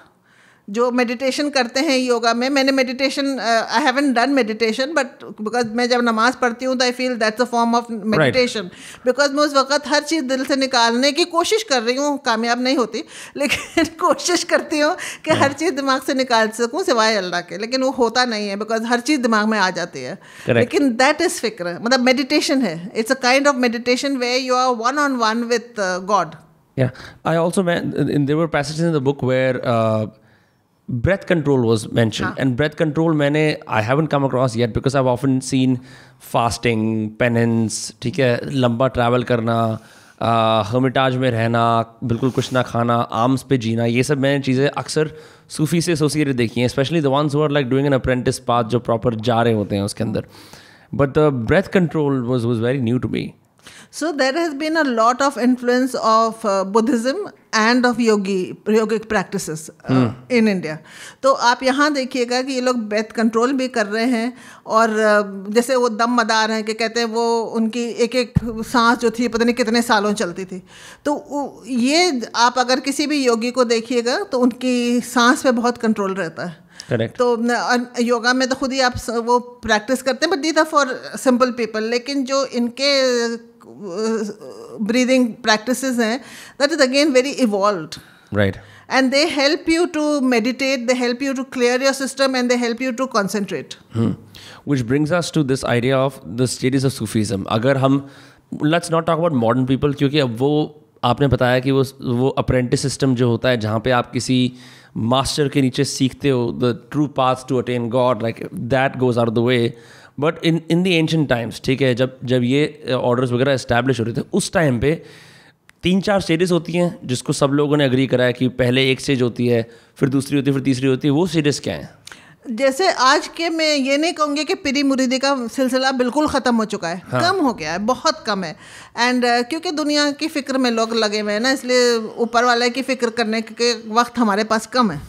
जो मेडिटेशन करते हैं योगा में मैंने meditation I haven't done meditation but because मैं जब नमाज पढ़ती हूँ तो I feel that's a form of meditation because मैं उस वक्त हर चीज़ दिल से निकालने की कोशिश कर रही हूँ कामयाब नहीं होती [laughs] लेकिन कोशिश करती हूँ कि right. हाँ। हर चीज़ दिमाग से निकाल सकूँ सिवाय अल्लाह के लेकिन वो होता नहीं है बिकॉज हर चीज़ दिमाग में आ जाती है Correct. लेकिन दैट इज़ फिक्र मतलब मेडिटेशन है it's a kind of meditation where you are one on one with God Yeah, I also in there were passages in the book where uh, breath control was mentioned and breath control मैंने I haven't come across yet because I often seen fasting penance ठीक है लंबा ट्रैवल करना हर्मिटाज में रहना बिल्कुल कुछ ना खाना आर्म्स पे जीना ये सब मैंने चीज़ें अक्सर सूफी से एसोसिएटेड देखी हैं especially the ones are like doing an apprentice path जो प्रॉपर जा रहे होते हैं उसके अंदर but the breath control was was very new to me So there has been a lot of influence of uh, Buddhism and of yogi yogic practice in India तो आप यहाँ देखिएगा कि ये लोग बेथ कंट्रोल भी कर रहे हैं और uh, जैसे वो दम मदार हैं कि कहते हैं वो उनकी एक एक सांस जो थी पता नहीं कितने सालों चलती थी तो ये आप अगर किसी भी योगी को देखिएगा तो उनकी सांस पे बहुत कंट्रोल रहता है करेक्ट तो योगा में तो खुद ही आप वो प्रैक्टिस करते हैं but these are for simple people लेकिन जो इनके ब्रीदिंग प्रैक्टिस हैं that is again very evolved right and they help you to meditate they help you to clear your system and they help you to concentrate which brings us to this idea of the stages of Sufism अगर हम let's not talk about modern people क्योंकि अब वो आपने बताया कि वो वो अप्रेंटिस सिस्टम जो होता है जहाँ पे आप किसी मास्टर के नीचे सीखते हो the true path to attain God like that goes or the way but in in the ancient times ठीक है जब जब ये ऑर्डर्स uh, वगैरह इस्टेब्लिश हो रहे थे उस टाइम पे तीन चार स्टेजेस होती हैं जिसको सब लोगों ने अग्री कराया कि पहले एक स्टेज होती है फिर दूसरी होती है फिर तीसरी होती है वो स्टेजेस क्या हैं जैसे आज के मैं ये नहीं कहूँगी कि पीरी मुरीदी का सिलसिला बिल्कुल ख़त्म हो चुका है हाँ। कम हो गया है बहुत कम है एंड uh, क्योंकि दुनिया की फ़िक्र में लोग लगे हुए हैं ना इसलिए ऊपर वाले की फ़िक्र करने के वक्त हमारे पास कम है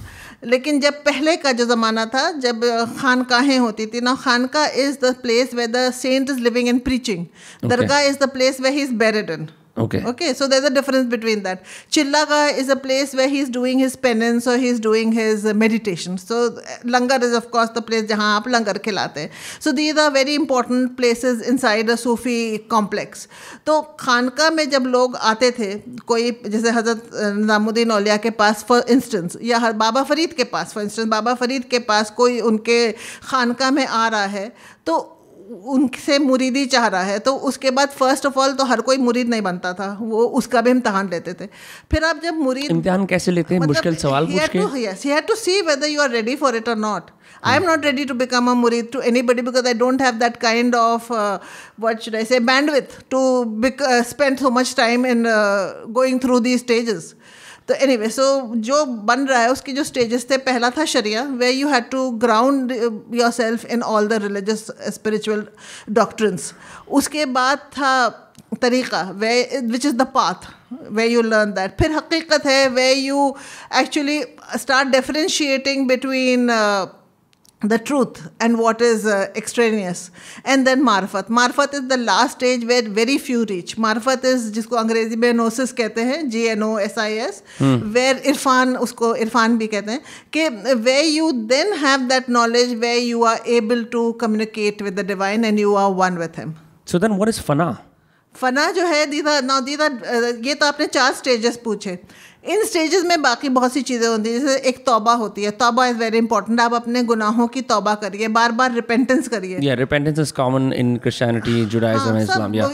लेकिन जब पहले का जो ज़माना था जब uh, खानकाहें होती थी ना khanqah is the place where the saint is living and preaching dargah is the place where he is buried Okay. Okay. So there's a difference between that. Chillaga is a place where he's doing his penance or he's doing his meditation. So langar is of course the place जहाँ आप langar खिलाते So these are very important places inside a Sufi complex. तो खानका में jab log aate the koi jaise hazrat Nizamuddin Auliya ke pass for instance ya baba farid ke pass for instance baba farid ke pass koi unke खानका में आ रहा है तो उनसे मुरीदी चाह रहा है तो उसके बाद फर्स्ट ऑफ ऑल तो हर कोई मुरीद नहीं बनता था वो उसका भी इम्तहान लेते थे फिर आप जब मुरीद इम्तहान कैसे लेते हैं मतलब मुश्किल सवाल you to see whether you are ready for it or not I am not ready to become a murid to buddy because I don't have that kind of what I say with to spend so much time in going through the stages तो एनी वे सो जो बन रहा है उसकी जो स्टेजेस थे पहला था शरिया where you had to ground yourself in all the religious spiritual doctrines उसके बाद था तरीक़ा where which is the path where you learn that फिर हकीकत है where you actually start differentiating between the truth and what is uh, extraneous and then marfat marfat is the last stage where very few reach marfat is जिसको अंग्रेजी में नोसिस कहते हैं G N O S I S where इरफान उसको इरफान भी कहते हैं कि where you then have that knowledge where you are able to communicate with the divine and you are one with him so then what is फना फना जो है दीदा ना दीदा ये तो आपने चार स्टेजेस पूछे इन स्टेजेस में बाकी बहुत सी चीज़ें होती हैं जैसे एक तौबा होती है तौबा इज़ वेरी इंपॉर्टेंट आप अपने गुनाहों की तौबा करिए बार बार रिपेंटेंस करिए या repentance is common in Christianity Judaism Islam या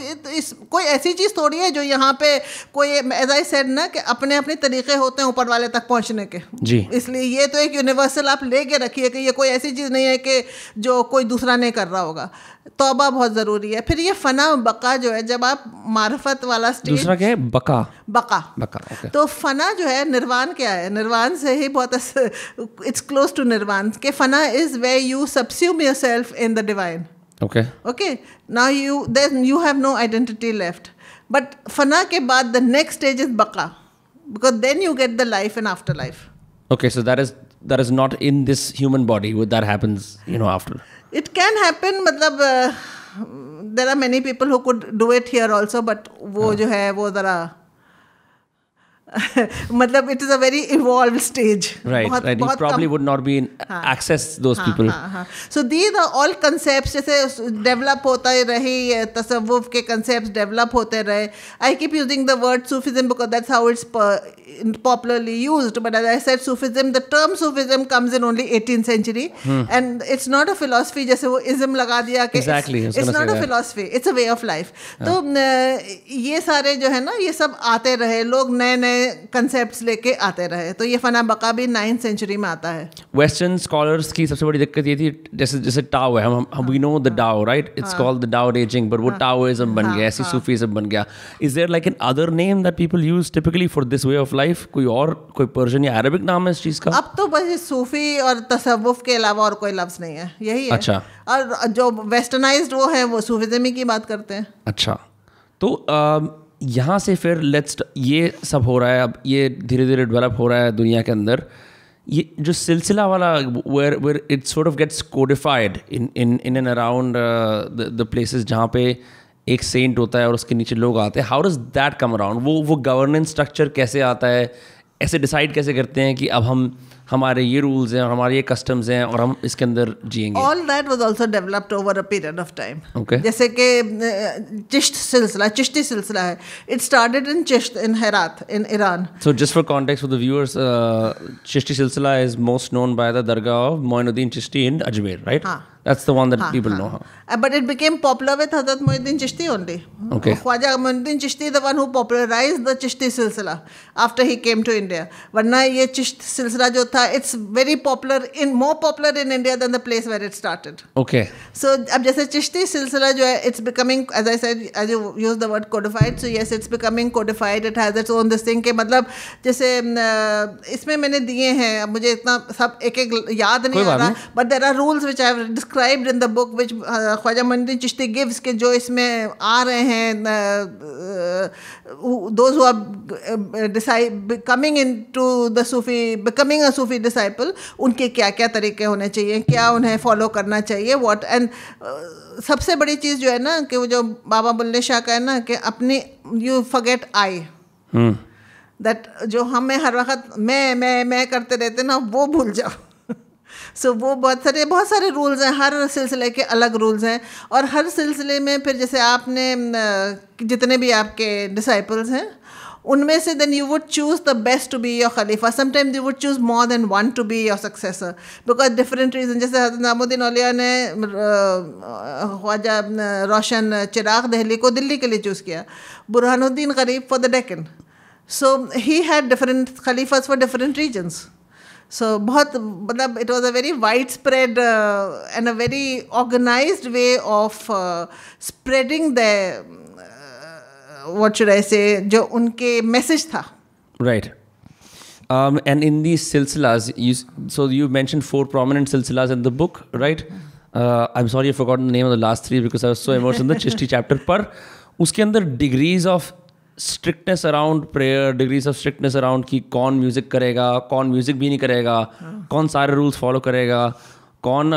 कोई ऐसी चीज़ थोड़ी है जो यहाँ पे कोई एज आई सेड ना कि अपने अपने तरीके होते हैं ऊपर वाले तक पहुँचने के जी इसलिए ये तो एक यूनिवर्सल आप ले लेके रखिए कि ये कोई ऐसी चीज़ नहीं है कि जो कोई दूसरा नहीं कर रहा होगा तौबा बहुत ज़रूरी है फिर ये फ़ना बका जो है जब आप मार्फत वाला स्टेज दूसरा क्या है बका बका बका तो फना फना जो है निर्वाण क्या है निर्वाण से ही बहुत इट्स क्लोज टू निर्वाण के फना is where you subsume yourself in the divine okay okay now you then you have no identity left but फना के बाद द नेक्स्ट स्टेज इज बका because then you get the life and afterlife okay so that is that is not in this human body with that happens you know after it can happen मतलब there are many people who could do it here also but वो हाँ। जो है वो ज़रा [laughs] मतलब it is a very evolved stage not so the all concept जैसे डेवलप होता ही रहे तसव्वुफ के कंसेप्ट डेवलप होते रहे I keep using the word popularly use but as the term Sufism comes in only eighteen century and it's not a philosophy जैसे वो इज्म लगा दिया it's not a philosophy it's a way of life तो ये सारे जो है ना ये सब आते रहे लोग नए नए कंसेप्ट लेके आते रहे तो ये फना बका भी नाइन्थ सेंचुरी में आता है वेस्टर्न स्कॉलर्स की सबसे बड़ी दिक्कत ये थी जैसे जैसे टाओ है हम हम we know the Dao right it's called the Dao raising but वो टाओ हाँ। टाओइज्म बन गया ऐसी सूफी सूफीज्म बन गया is there like another name that people use typically for this way of life कोई और कोई पर्शियन या अरबिक नाम है इस चीज़ का अब तो बस सूफी और तसव्वुफ के अलावा और कोई लफ्ज़ नहीं है यही है अच्छा और जो वेस्टर्नाइज्ड वो है वो सूफिज्म की बात करते हैं अच्छा तो यहाँ से फिर लेट्स ये सब हो रहा है अब ये धीरे धीरे डेवलप हो रहा है दुनिया के अंदर ये जो सिलसिला वाला where where it sort of gets codified in in in and around the places जहाँ पे एक सेंट होता है और उसके नीचे लोग आते हैं how does that come around वो वो गवर्नेंस स्ट्रक्चर कैसे आता है ऐसे डिसाइड कैसे करते हैं कि अब हम हमारे ये रूल्स हैं और हमारे ये कस्टम्स हैं और हम इसके अंदर जिएंगे all that was also developed over a period of time okay जैसे कि चिश्त सिलसिला चिश्ती सिलसिला है it started in Chisht in Herat in Iran so just for context for the viewers Chishti silsila is most known by the dargah of Moinuddin Chishti in Ajmer right हां That's the one that हाँ, people हाँ. know. Huh? हाँ। uh, but it became popular with Hazrat Muhyiddin Chishti only. Okay. Khwaja Muhyiddin Chishti, the one who popularized the Chishti silsila after he came to India. वरना ये चिश्त सिलसिला जो था it's very popular in more popular in India than the place where it started okay so अब जैसे चिश्ती सिलसिला जो है it's becoming as I said as you use the word codified so yes it's becoming codified it has its own this thing के मतलब जैसे इसमें मैंने दिए हैं मुझे इतना सब एक एक याद नहीं आ रहा but there are rules which I describe described in the book which Khwaja Muddin Chishti gives के जो इसमें आ रहे हैं those who are coming into the Sufi becoming a Sufi disciple उनके क्या क्या तरीके होने चाहिए क्या उन्हें फॉलो करना चाहिए वॉट एंड सबसे बड़ी चीज़ जो है ना कि वो जो बाबा बुल्ले शाह का है ना कि अपनी यू फगेट आई दैट जो हमें हर वक्त मैं मैं मैं करते रहते ना वो भूल जाओ सो वो बहुत सारे बहुत सारे रूल्स हैं हर सिलसिले के अलग रूल्स हैं और हर सिलसिले में फिर जैसे आपने जितने भी आपके डिसाइपल्स हैं उनमें से then you would choose the best to be your khalifa sometime you would choose more than one to be your successor because different reason जैसे हजरत नामुद्दीन अलिया ने ख्वाजा रोशन चिराग दहली को दिल्ली के लिए चूज़ किया Burhanuddin Gharib for the Deccan so he had डिफरेंट खलीफाज फॉर डिफरेंट रीजन्स सो बहुत मतलब it was a very widespread and a very organise way of spreading the what should ऐसे जो उनके मैसेज था राइट एंड इन दी सिलसिलाज so you mentioned four prominent सिलसिलाज in the book right I am sorry forgot name of the last three because I saw emotion this chapter पर उसके अंदर degrees of strictness around prayer degrees of strictness around कि कौन म्यूज़िक करेगा कौन म्यूज़िक भी नहीं करेगा हाँ। कौन सारे रूल्स फॉलो करेगा कौन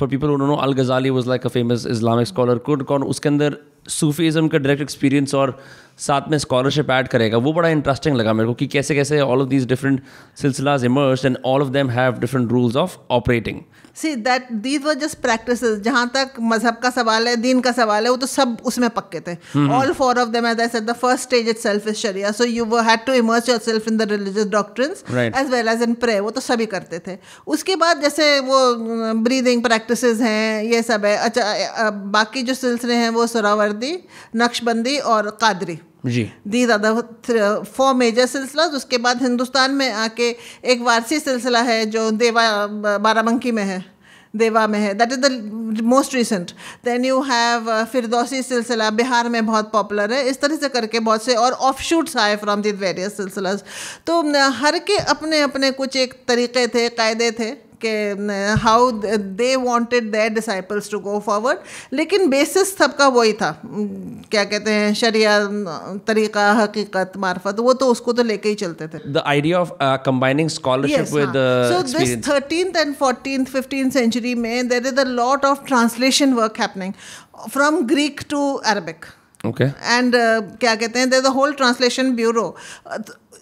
फॉर पीपल उन्होंने Al Ghazali was like a famous Islamic scholar could कौन उसके अंदर सूफीज़म का डायरेक्ट एक्सपीरियंस और साथ में स्कॉलरशिप ऐड करेगा वो बड़ा इंटरेस्टिंग लगा मेरे को कि कैसे कैसे ऑल ऑफ दीज डिफरेंट सिलसिलाज emerge and all of them have different rules of operating see that these were just practice जहाँ तक मजहब का सवाल है दीन का सवाल है वो तो सब उसमें पक्के थे all four of them as I said the first stage itself is sharia so you वो had to immerse yourself in the religious doctrine as well as in pray वो तो सभी करते थे उसके बाद जैसे वो ब्रीदिंग प्रैक्टिस हैं ये सब है अच्छा बाकी जो सिलसिले हैं वो सुरावर्दी नक्शबंदी और Qadri ji these are the four major silsila उसके बाद हिंदुस्तान में आके एक वारसी सिलसिला है जो देवा बाराबंकी में है देवा में है that is the most recent then you have Firdausi silsila Bihar में बहुत पॉपुलर है इस तरह से करके बहुत से और ऑफ शूट्स आए फ्राम दिस वेरियस सिलसिलाज तो हर के अपने अपने कुछ एक तरीके थे कायदे थे how they wanted their disciples to go forward लेकिन बेसिस सबका वही था क्या कहते हैं शरिया तरीका हकीकत मार्फत वो तो उसको तो लेके ही चलते थे the idea of combining scholarship with so this thirteen and fourteen fifteen century में there is a lot of translation work happening from Greek to Arabic okay and क्या कहते हैं there the whole translation bureau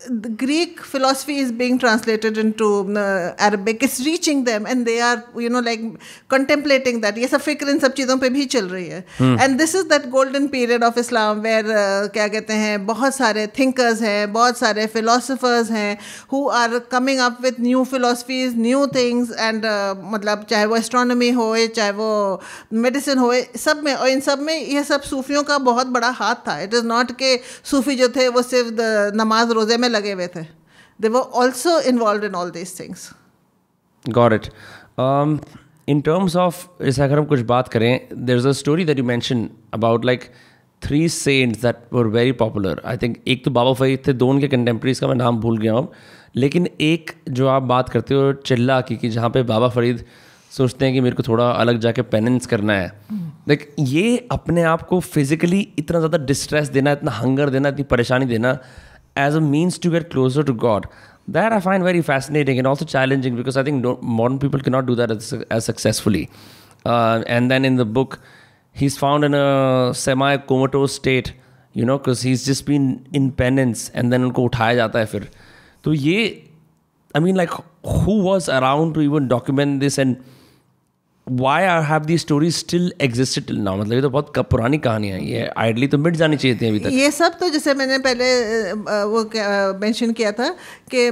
the Greek philosophy is being translated into uh, Arabic. It's reaching them, and they are, you know, like contemplating that. ये सब फिक्र इन सब चीज़ों पे भी चल रही है and this is that golden period of Islam where क्या कहते हैं बहुत सारे थिंकर्स हैं बहुत सारे फिलोसफर्स हैं who are coming up with new philosophies new things and मतलब चाहे वो एस्ट्रोनॉमी हो चाहे वो मेडिसिन हो सब में और इन सब में ये सब सूफियों का बहुत बड़ा हाथ था इट इज़ नॉट के सूफी जो थे वो सिर्फ uh, नमाज रोज़े में लगे हुए थे they were also involve in all these things got it in terms of जैसे अगर हम कुछ बात करें there is a story that you mention about like three saints that were very popular I think एक तो बाबा फरीद थे दोनों के कंटेम्प्रेरीज का मैं नाम भूल गया हूँ लेकिन एक जो आप बात करते हो चिल्ला की कि जहाँ पे बाबा फरीद सोचते हैं कि मेरे को थोड़ा अलग जाके पेनेंस करना है लाइक ये अपने आप को फिजिकली इतना ज़्यादा डिस्ट्रेस देना इतना हंगर देना इतनी परेशानी देना as a means to get closer to God. That I find very fascinating and also challenging because I think no, modern people cannot do that as, as successfully. Uh, and then in the book, he's found in a semi comatose state, you know, because he's just been in penance and then उनको उठाया जाता है फिर तो ये I mean like who was around to even document this and why I have the story still existed till now मतलब ये तो बहुत कब पुरानी कहानी है ये आइडली तो मिट जानी चाहिए थी अभी तक ये सब तो जैसे मैंने पहले वो मेंशन किया था कि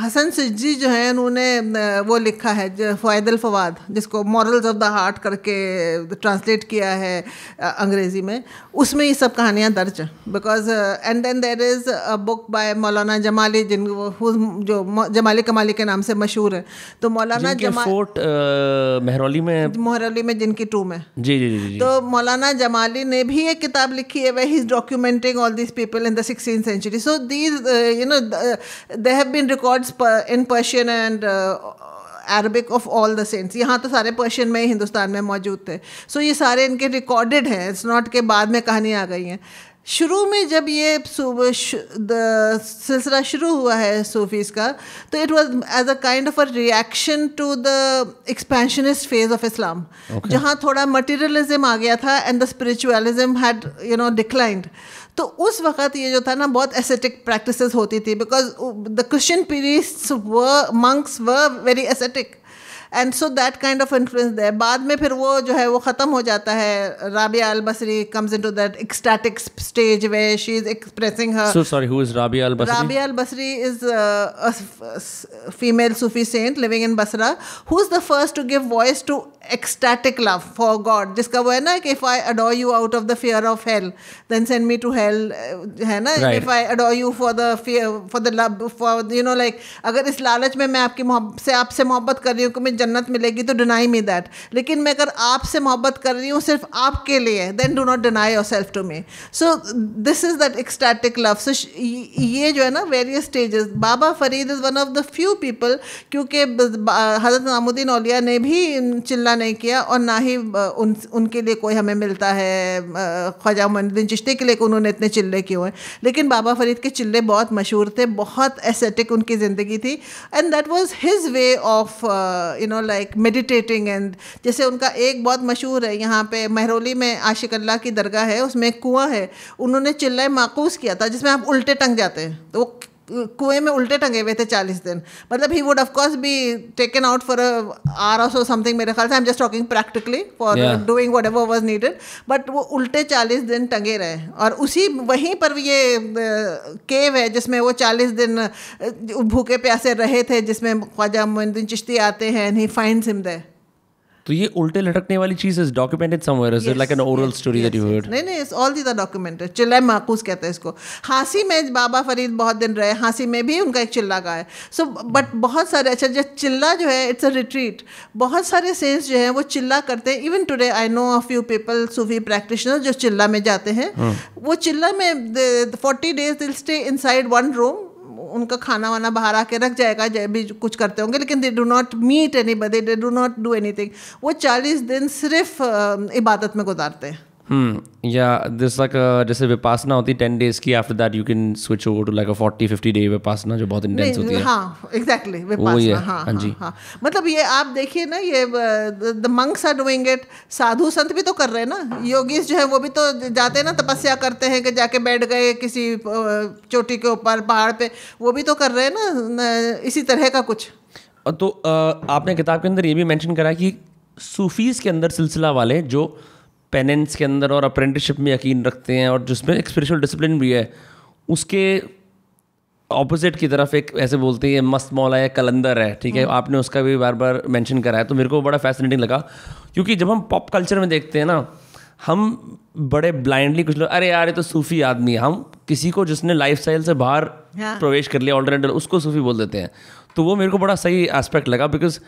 हसन सिज्जी जो है उन्होंने वो लिखा है फायदल फवाद जिसको मॉरल्स ऑफ द हार्ट करके ट्रांसलेट किया है अंग्रेज़ी में उसमें ये सब कहानियाँ दर्ज हैं because and then there is a book by Maulana Jamali जिन जो जमाली कमाली के नाम से मशहूर है तो मौलाना जमा मेहरौली में महरौली में जिनकी टूम है जी जी जी तो मौलाना जमाली ने भी एक किताब लिखी है वह is documenting all this people in the sixteen century so these you know they have been records in Persian and Arabic of all the saints यहाँ तो सारे पर्शियन में हिंदुस्तान में मौजूद थे सो so, ये सारे इनके रिकॉर्डेड हैं इट्स नॉट के बाद में कहानी आ गई हैं शुरू में जब ये सिलसिला शुरू हुआ है सूफीज़ का तो it was as a kind of a reaction to the expansionist phase of Islam जहाँ थोड़ा मटेरियलिज्म आ गया था and the spiritualism had you know declined तो उस वक्त ये जो था ना बहुत एसेटिक प्रैक्टिसेस होती थी because the Christian periods were monks were very ascetic and so that kind of influence there बाद में फिर वो जो है वो ख़त्म हो जाता है Rabia al Basri comes into that ecstatic stage way she is expressing her so sorry who is Rabia al Basri Rabia al Basri is a female Sufi saint living in Basra who is the first to give voice to ecstatic love for god जिसका वो है ना कि if i adore you out of the fear of hell then send me to hell है ना right. if i adore you for the fear for the love for you know like अगर इस लालच में मैं आपकी से आपसे मोहब्बत कर रही हूँ कि मैं जन्नत मिलेगी तो डिनाई मी दैट लेकिन मैं अगर आपसे मोहब्बत कर रही हूँ सिर्फ आपके लिए then do not deny yourself to me so this is that ecstatic love so ये जो है ना various stages Baba Farid is one of the few people क्योंकि हज़रत नामुद्दीन औलिया ने भी चिल्ला नहीं किया और ना ही उन उनके लिए कोई हमें मिलता है ख्वाजा मोहनुद्दीन चिश्ते के लिए उन्होंने इतने चिल्ले किए हैं लेकिन बाबा फरीद के चिल्ले बहुत मशहूर थे बहुत एसेटिक उनकी ज़िंदगी थी and that was his way of you know no like meditating and जैसे उनका एक बहुत मशहूर है यहाँ पे महरोली में आशिक अल्लाह की दरगाह है उसमें एक कुआँ है उन्होंने चिल्लाए माकूस किया था जिसमें आप उल्टे टंग जाते हैं तो कुएं में उल्टे टंगे हुए थे चालीस दिन मतलब he would of course be taken out for hours और समथिंग मेरे ख्याल से I am just talking practically for doing whatever was needed but वो उल्टे चालीस दिन टंगे रहे और उसी वहीं पर ये केव है जिसमें वो चालीस दिन भूखे प्यासे रहे थे जिसमें ख्वाजा मोहद्दीन चिश्ती आते हैं and he find him they तो ये उल्टे लटकने वाली चीज is documented somewhere is like an oral story that you heard नहीं नहीं it's all the the documented चिल्ला माकूस कहते हैं इसको हांसी में बाबा फरीद बहुत दिन रहे हांसी में भी उनका एक चिल्ला गाय सो बट बहुत सारे अच्छा जो चिल्ला जो है इट्स अ रिट्रीट बहुत सारे सेंस जो है वो चिल्ला करते हैं even today I know a few people Sufi practitioner जो चिल्ला में जाते हैं हाँ। वो चिल्ला में forty days they'll stay inside one room उनका खाना वाना बाहर आके रख जाएगा जब भी कुछ करते होंगे लेकिन they do not meet anybody they do not do any वो चालीस दिन सिर्फ इबादत में गुजारते हैं या दिस लाइक जैसे विपासना होती है टेन डेज की after that you can switch over to like a forty fifty day vipassana जो बहुत इंटेंस होती है हाँ एग्जैक्टली oh, विपासना है हाँ, हाँ जी हाँ, हाँ। मतलब ये आप देखिए ना ये the monks are doing it साधु संत भी तो कर रहे हैं ना योगीस जो है वो भी तो जाते हैं ना तपस्या करते हैं कि जाके बैठ गए किसी uh, चोटी के ऊपर पहाड़ पे वो भी तो कर रहे हैं ना इसी तरह का कुछ तो आपने किताब के अंदर ये भी मेंशन करा कि सूफीज़ के अंदर सिलसिला वाले जो पेनेंस के अंदर और अप्रेंटिसशिप में यकीन रखते हैं और जिसमें एक स्पिरिचुअल डिसिप्लिन भी है उसके ऑपोजिट की तरफ एक ऐसे बोलते हैं मस्त मौला है कलंदर है ठीक है हाँ। आपने उसका भी बार बार मेंशन करा है तो मेरे को बड़ा फैसिनेटिंग लगा क्योंकि जब हम पॉप कल्चर में देखते हैं ना हम बड़े ब्लाइंडली कुछ लोग अरे यार ये तो सूफी आदमी है हम किसी को जिसने लाइफ से बाहर हाँ। प्रवेश कर लिया ऑल्टरनेटिव उसको सूफी बोल देते हैं तो वो मेरे को बड़ा सही एस्पेक्ट लगा बिकॉज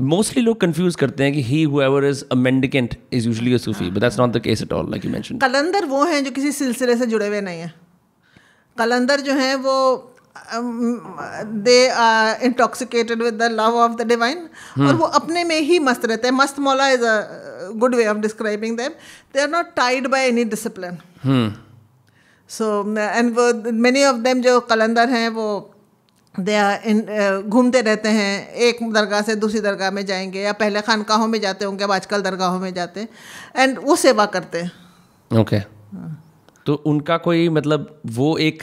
मोस्टली लोग कंफ्यूज करते हैं कि ही whoever is a mendicant is usually a Sufi but that's not the case at all like you mention qalandar वो हैं जो किसी सिलसिले से जुड़े हुए नहीं हैं कलंदर जो हैं वो they are intoxicated with the love of the divine और वो अपने में ही मस्त रहते हैं mast maula is a good way of describing them they are not tied by any discipline so and वो मेनी ऑफ देम जो कलंदर हैं वो घूमते रहते हैं एक दरगाह से दूसरी दरगाह में जाएंगे या पहले खानकाहों में जाते होंगे अब आजकल दरगाहों में जाते हैं एंड वो सेवा करते हैं ओके तो उनका कोई मतलब वो एक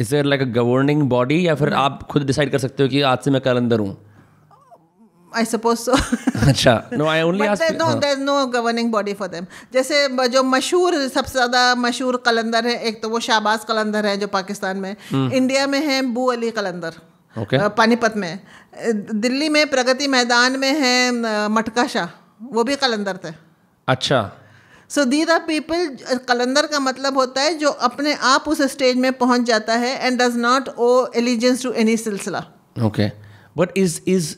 is like a governing body या फिर आप खुद डिसाइड कर सकते हो कि आज से मैं अंदर हूँ आई सपोज सो अच्छा no I only ask no there is no governing body for them जैसे जो मशहूर सबसे ज़्यादा मशहूर कलंदर है एक तो वो शाहबाज कलंदर है जो पाकिस्तान में हम्म। इंडिया में है बू अली कलंदर ओके पानीपत में दिल्ली में प्रगति मैदान में है मटका शाह वो भी कलंदर थे अच्छा सो दीज आर पीपल कलंदर का मतलब होता है जो अपने आप उस स्टेज में पहुंच जाता है and does not owe allegiance to any silsila okay but is is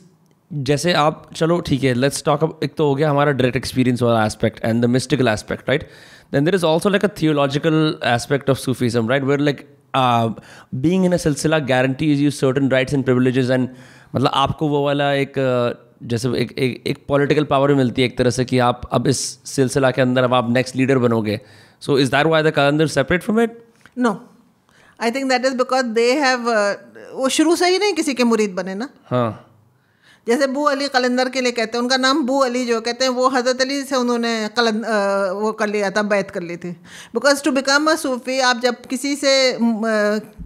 जैसे आप चलो ठीक है लेट्स टॉक अब एक तो हो गया हमारा डायरेक्ट एक्सपीरियंस वाला aspect and the mystical aspect right then there is also like a theological aspect of Sufism right where like being in a silsila is you certain rights and privileges and मतलब आपको वो वाला एक uh, जैसे एक एक, एक पॉलिटिकल पावर भी मिलती है एक तरह से कि आप अब इस सिलसिला के अंदर अब आप नेक्स्ट लीडर बनोगे so is that why the qalandar separate from it no I think that is because they have वो शुरू से ही नहीं किसी के मुरीद बने ना हाँ जैसे बू अली कलंदर के लिए कहते हैं उनका नाम बू अली जो कहते हैं वो हज़रत अली से उन्होंने कलंद वो कर लिया था बैत कर ली थी because to become a Sufi आप जब किसी से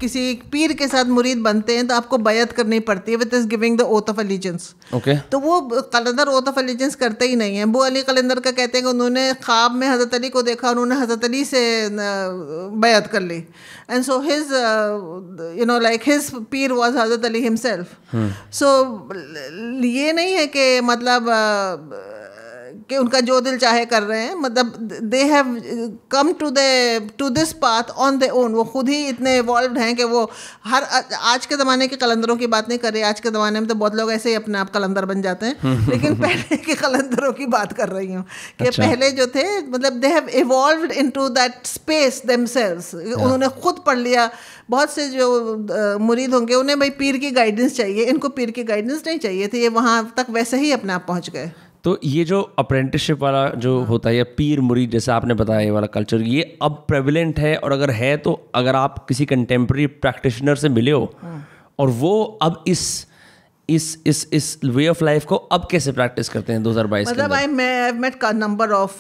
किसी पीर के साथ मुरीद बनते हैं तो आपको बैत करनी पड़ती है with is giving the oath of allegiance okay तो वो कलंदर ओथ ऑफ एलिजेंस करते ही नहीं है बू अली कलंदर का कहते हैं कि उन्होंने ख्वाब में हज़रत अली को देखा उन्होंने हज़रत अली से बैत कर ली and so his uh, you know like his peer was Hazrat Ali himself. Hmm. So ये नहीं है कि मतलब कि उनका जो दिल चाहे कर रहे हैं मतलब they have come to the to this path on their own वो खुद ही इतने इवॉल्व हैं कि वो हर आज के ज़माने के कलंदरों की बात नहीं कर रही आज के ज़माने में तो बहुत लोग ऐसे ही अपने आप कलंदर बन जाते हैं [laughs] लेकिन पहले के कलंदरों की बात कर रही हूँ कि अच्छा। पहले जो थे मतलब they have evolve into that space cells उन्होंने खुद पढ़ लिया बहुत से जो uh, मुरीद होंगे उन्हें भाई पीर की गाइडेंस चाहिए इनको पीर की गाइडेंस नहीं चाहिए थी ये वहाँ तक वैसे ही अपने आप पहुँच गए तो ये जो अप्रेंटिसशिप वाला जो हाँ। होता है या पीर मुरीद जैसा आपने बताया ये वाला कल्चर ये अब प्रेविलेंट है और अगर है तो अगर आप किसी कंटेम्प्रेरी प्रैक्टिशनर से मिले हो हाँ। और वो अब इस इस इस इस वे ऑफ लाइफ को अब कैसे प्रैक्टिस करते हैं 2022 मतलब आई मैं मेट का नंबर ऑफ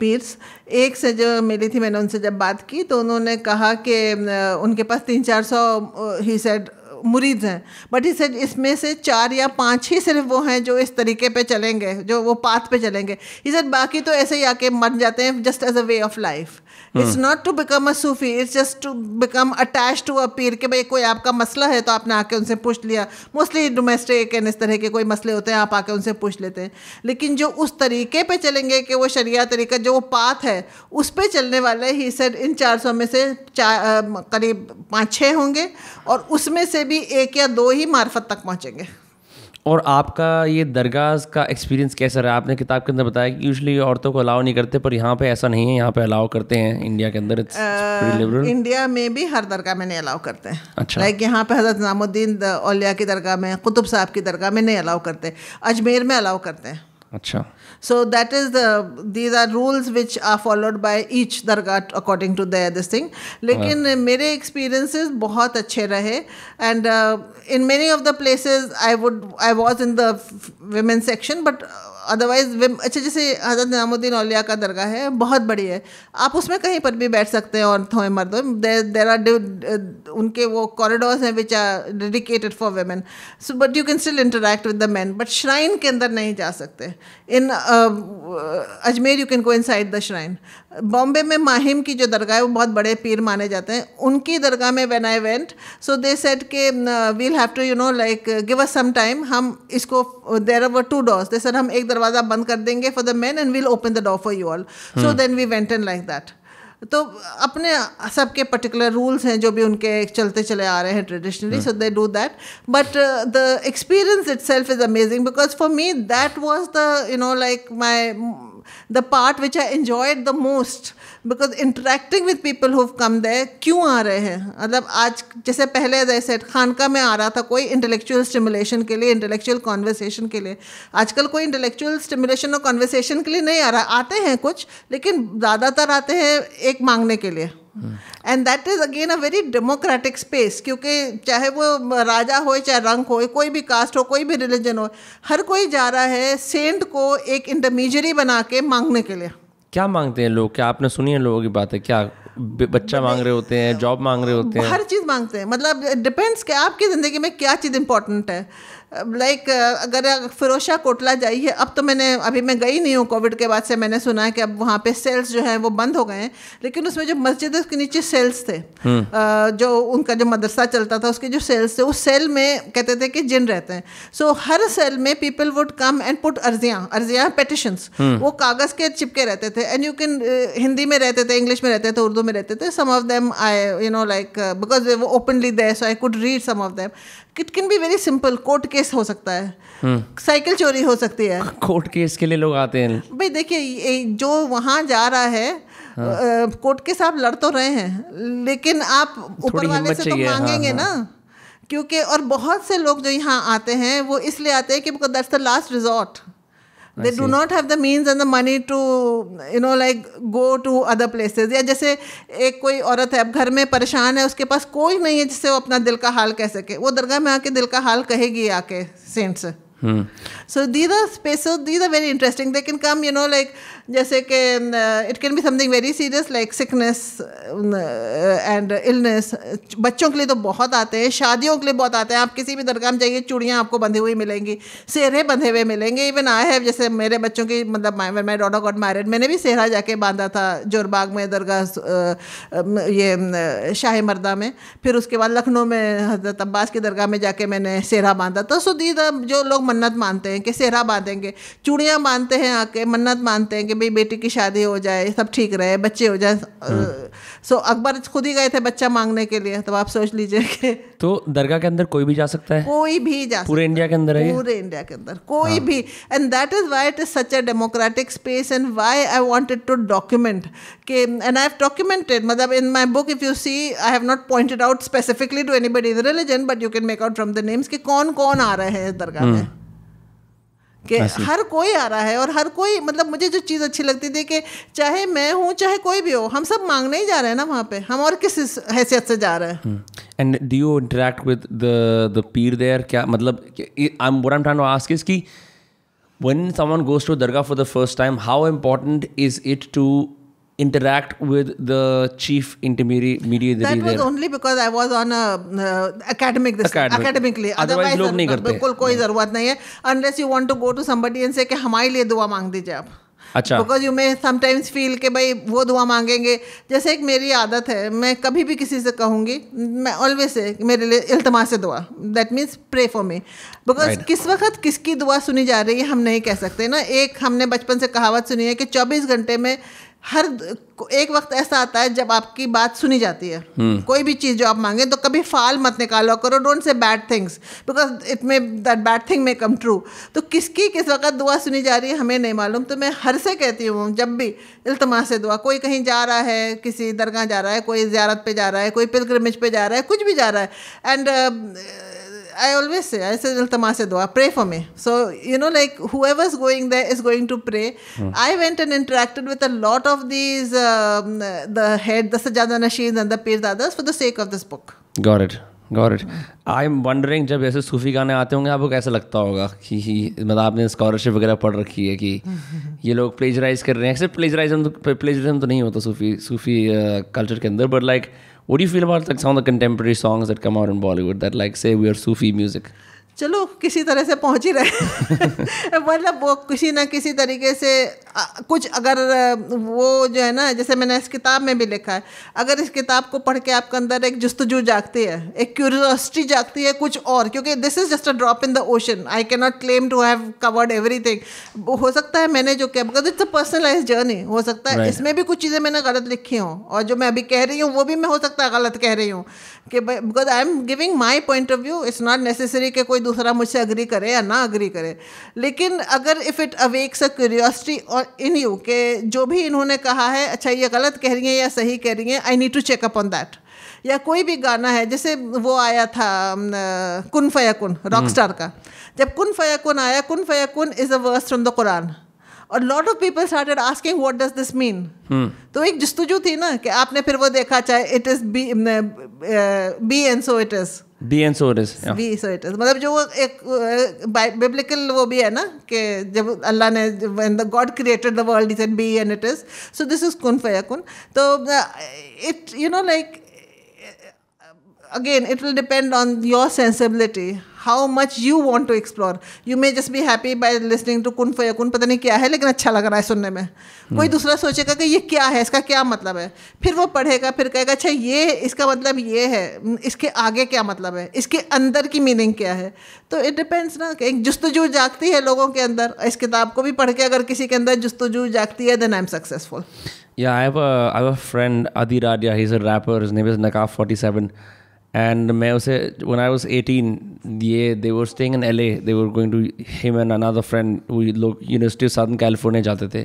पीर्स एक से जो मिली थी मैंने उनसे जब बात की तो उन्होंने कहा कि uh, उनके पास तीन चार सौ ही uh, सेड मुरीद हैं बट इसे इसमें से चार या पाँच ही सिर्फ वो हैं जो इस तरीके पे चलेंगे जो वो पाथ पे चलेंगे इसे बाकी तो ऐसे ही आके मर जाते हैं just as a way of life it's not to become a Sufi it's just to become attach to a pir के भाई कोई आपका मसला है तो आपने आके उनसे पूछ लिया मोस्टली डोमेस्टिक एंड इस तरह के कोई मसले होते हैं आप आके उनसे पूछ लेते हैं लेकिन जो उस तरीके पे चलेंगे कि वो शरिया तरीका जो वो पाथ है उस पर चलने वाले ही सर इन चार सौ में से करीब पाँच छः होंगे और उसमें से भी एक या दो ही मार्फत तक पहुँचेंगे और आपका ये दरगाह का एक्सपीरियंस कैसा रहा आपने किताब के अंदर बताया कि यूजली औरतों को अलाउ नहीं करते पर यहाँ पे ऐसा नहीं है यहाँ पे अलाउ करते हैं इंडिया के अंदर इंडिया में भी हर दरगाह में नहीं अलाउ करते हैं अच्छा लाइक यहाँ पे हजरत नामुद्दीन औलिया की दरगाह में कुतुब साहब की दरगाह में नहीं अलाउ करते अजमेर में अलाउ करते हैं अच्छा So that is the these are rules which are followed by each dargah according to their this thing. लेकिन in मेरे experiences बहुत अच्छे and uh, in many of the places I would I was in the women section but otherwise अच्छा जैसे हजरत नामुद्दीन अलिया का दरगाह है बहुत बड़ी है आप उसमें कहीं पर भी बैठ सकते हैं औरतों हों मर्दों देर आर उनके वो कॉरिडोर्स हैं which are dedicated for women so but you can still interact with the men but shrine के अंदर नहीं जा सकते in uh, uh, Ajmer you can go inside the shrine Bombay में माहिम की जो दरगाह है वो बहुत बड़े पीर माने जाते हैं उनकी दरगाह में when I went so they said के we'll have to you know like give us some time हम इसको there are two doors they sir हम एक दरवाज़ा बंद कर देंगे for the men and we'll open the door for you all so then we went and like that तो अपने सबके पर्टिकुलर रूल्स हैं जो भी उनके चलते चले आ रहे हैं traditionally so they do that but the experience itself is amazing because for me that was the you know like my the part which I enjoyed the most because interacting with people who've come there क्यों आ रहे हैं मतलब आज जैसे पहले जैसे खानका में आ रहा था कोई इंटेलेक्चुअल स्टिमुलेशन के लिए इंटेलेक्चुअल कॉन्वर्सेशन के लिए आजकल कोई इंटेलेक्चुअल स्टिमुलेशन और कॉन्वर्सेशन के लिए नहीं आ रहा आते हैं कुछ लेकिन ज़्यादातर आते हैं एक मांगने के लिए and that is again a very democratic space क्योंकि चाहे वो राजा हो चाहे रंग हो कोई भी कास्ट हो कोई भी रिलीजन हो हर कोई जा रहा है सेंट को एक इंटरमीजरी बना के मांगने के लिए क्या मांगते हैं लोग क्या आपने सुनी है लोगों की बात है क्या बच्चा मांग रहे होते हैं जॉब मांग रहे होते हैं हर चीज़ मांगते हैं मतलब डिपेंड्स कि आपकी ज़िंदगी में क्या चीज़ इंपॉर्टेंट है लाइक अगर फिरोशा कोटला जाइए अब तो मैंने अभी मैं गई नहीं हूँ कोविड के बाद से मैंने सुना है कि अब वहाँ पे सेल्स जो हैं वो बंद हो गए हैं लेकिन उसमें जो मस्जिद के नीचे सेल्स थे हम्म। जो उनका जो मदरसा चलता था उसके जो सेल्स थे उस सेल में कहते थे कि जिन रहते हैं सो so, हर सेल में people would come and put अर्जियाँ अर्जियाँ पटिशंस हम्म। वो कागज़ के चिपके रहते थे एंड यू कैन हिंदी में रहते थे इंग्लिश में रहते थे उर्दू में रहते थे some of them I you know like because वो openly they so I could read some of them it can be very simple court के केस हो सकता है साइकिल चोरी हो सकती है [laughs] कोर्ट केस के लिए लोग आते हैं भाई देखिए जो वहाँ जा रहा है हाँ। कोर्ट केस आप लड़ तो रहे हैं लेकिन आप ऊपर वाले से तो हाँ, मांगेंगे हाँ, हाँ। ना क्योंकि और बहुत से लोग जो यहाँ आते हैं वो इसलिए आते हैं कि that's the last resort they do not have the means and the money to you know like go to other places या जैसे एक कोई औरत है अब घर में परेशान है उसके पास कोई नहीं है जिससे वो अपना दिल का हाल कह सके वो दरगाह में आके दिल का हाल कहेगी आके सेंट से so these are space these are very interesting they can come you know like जैसे कि it can be something very serious like sickness and illness बच्चों के लिए तो बहुत आते हैं शादियों के लिए बहुत आते हैं आप किसी भी दरगाह में जाइए चूड़ियाँ आपको बंधी हुई मिलेंगी सेहरे बंधे हुए मिलेंगे इवन आई हैव जैसे मेरे बच्चों की मतलब माई डॉटर गॉट मैरिड मैंने भी सेहरा जाके बांधा था जोरबाग में दरगाह ये शाह मर्दा में फिर उसके बाद लखनऊ में हजरत अब्बास की दरगाह में जाके मैंने सेहरा बांधा तो सो दीदा जो लोग मन्नत मानते हैं कि सेहरा बांधेंगे चूड़ियाँ बांधते हैं आके मन्नत मानते हैं कि भाई बेटी की शादी हो जाए सब ठीक रहे बच्चे हो जाए हाँ। सो अकबर खुद ही गए थे बच्चा मांगने के लिए तो आप सोच लीजिए कि तो दरगाह के अंदर कोई भी जा सकता है कोई भी जा पूरे इंडिया के अंदर है पूरे इंडिया के अंदर कोई हाँ। भी and that is why it is such a democratic space and why I wanted to document के एंड आई हैव डॉक्यूमेंटेड मतलब in my book if you see I have not pointed out specifically to anybody in religion but you can make out from the names कि कौन कौन आ रहे हैं इस दरगाह में हम्म। कि हर कोई आ रहा है और हर कोई मतलब मुझे जो चीज़ अच्छी लगती थी कि चाहे मैं हूँ चाहे कोई भी हो हम सब मांगने ही जा रहे हैं ना वहाँ पे हम और किस हैसियत से जा रहे हैं and do you interact with the the pir there क्या मतलब I am what trying to ask is कि when someone goes to Dargah for the first time, how important is it interact with the chief intermediary media that was there. only because i was on a uh, academic this academic. academically otherwise लोग नहीं bilkul koi yeah. zarurat nahi hai unless you want to go to somebody and say कि hamare liye dua mang dijiye aap अच्छा because you may sometimes feel के भाई वो दुआ मांगेंगे जैसे एक मेरी आदत है मैं कभी भी किसी से कहूँगी मैं ऑलवेज से मेरे लिए अल्तमा से दुआ that means pray for me because किस वक्त किसकी दुआ सुनी जा रही है हम नहीं कह सकते ना एक हमने बचपन से कहावत सुनी है कि 24 घंटे में हर एक वक्त ऐसा आता है जब आपकी बात सुनी जाती है हम्म। कोई भी चीज़ जो आप मांगे तो कभी फाल मत निकालो करो don't say bad things because it may that bad thing may come true तो किसकी किस वक्त दुआ सुनी जा रही है हमें नहीं मालूम तो मैं हर से कहती हूँ जब भी इल्तमा से दुआ कोई कहीं जा रहा है किसी दरगाह जा रहा है कोई ज्यारत पे जा रहा है कोई पिलग्रमिज पे जा रहा है कुछ भी जा रहा है and I always say, I said, Tamase Dua, pray for me. So, you know, like whoever's going there is going to pray. Mm. I went and interacted with a lot of these, um, the head, the Sajada Nashins and the Pir Dadas for the sake of this book. Got it. Got it I am wondering जब ऐसे सूफी गाने आते होंगे आपको कैसा लगता होगा कि मतलब आपने स्कॉलरशिप वगैरह पढ़ रखी है कि ये लोग प्लेजराइज कर रहे हैं एक्सेप्ट प्लेजराइज प्लेजराइज तो नहीं होता सूफी सूफी कल्चर के अंदर but like What do you feel about like some of the contemporary songs that come out in Bollywood that like say we are Sufi music? चलो किसी तरह से पहुंच ही रहे [laughs] मतलब वो किसी ना किसी तरीके से आ, कुछ अगर वो जो है ना जैसे मैंने इस किताब में भी लिखा है अगर इस किताब को पढ़ के आपके अंदर एक जस्तजू जागती है एक क्यूरियोसिटी जागती है कुछ और क्योंकि this is just a drop in the ocean I can not claim to have covered every हो सकता है मैंने जो क्या because it's a personalize journey हो सकता है right. इसमें भी कुछ चीज़ें मैंने गलत लिखी हों और जो मैं अभी कह रही हूँ वो भी मैं हो सकता है गलत कह रही हूँ कि because I am giving my point of view it's not necessary कि कोई दूसरा मुझसे अग्री करे या ना अग्री करे लेकिन अगर if it awakes a curiosity और इन यू के जो भी इन्होंने कहा है अच्छा ये गलत कह रही हैं या सही कह रही हैं I need to check up on that या कोई भी गाना है जैसे वो आया था कुन कन रॉक स्टार का जब कुन फयाकुन आया फया कन is a verse from the Quran और lot of people started asking what does this mean तो एक जस्तुजू थी ना कि आपने फिर वो देखा चाहे it is be be and so it is be an सोरेस बी सोरेस मतलब जो वो एक बिब्लिकल uh, वो भी है ना कि जब अल्लाह ने when the god created the world is and be and it is so this is कुन फयाकुन तो it you know like again it will depend on your sensibility much you want to explore you may just just happy by by to कन kun fayakun पता नहीं क्या है लेकिन अच्छा लग रहा है सुनने में hmm. कोई दूसरा सोचेगा कि ये क्या है इसका क्या मतलब है फिर वो पढ़ेगा फिर कहेगा अच्छा ये इसका मतलब ये है इसके आगे क्या मतलब है इसके अंदर की मीनिंग क्या है तो इट डिपेंड्स ना एक जस्तजू जागती है लोगों के अंदर इस किताब को भी पढ़ के अगर किसी के अंदर जस्तजू जागती है देन आई एम सक्सेसफुल या I have a I have a friend Adiraj या he is a rapper his name is Forty 47 and मैं उसे वन आई वॉज एटीन ये they were staying in L A they were going to him and another friend वो लोग यूनिवर्सिटी साथ में कैलिफोर्निया जाते थे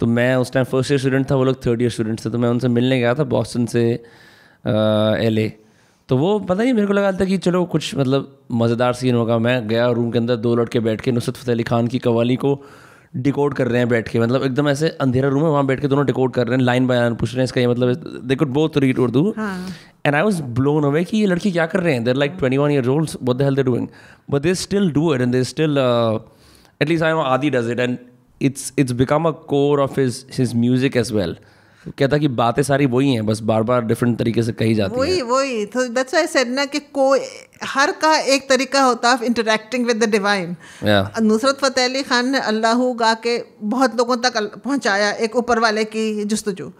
तो मैं उस टाइम फर्स्ट ईयर स्टूडेंट था वो लोग थर्ड ईयर स्टूडेंट थे तो मैं उनसे मिलने गया था बॉस्टन से एल uh, ए तो वो पता नहीं मेरे को लगा था कि चलो कुछ मतलब मज़ेदार सीन होगा मैं गया रूम के अंदर दो लड़के बैठ के नुसरत फतेह अली खान की कवाली को डिकोड कर रहे हैं बैठ के मतलब एकदम ऐसे अंधेरा रूम है वहाँ बैठ के दोनों डिकोड कर रहे हैं लाइन बयान पूछ रहे हैं इसका ये मतलब दे कुड बोथ रीड और and I was blown away कि ये लड़की क्या कर रहे हैं there like twenty one year old what the hell they doing but they still do it and they still at least I know Adi does it and it's it's become a core of his his music as well कहता कि बातें सारी वही हैं बस बार बार डिफरेंट तरीके से कही जाती वही वही तो दैट्स आई सेड ना कि कोई हर का एक तरीका होता है interacting with the divine Nusrat Fateh Ali Khan ने अल्लाह गा के बहुत लोगों तक पहुंचाया एक ऊपर वाले की जस्तजू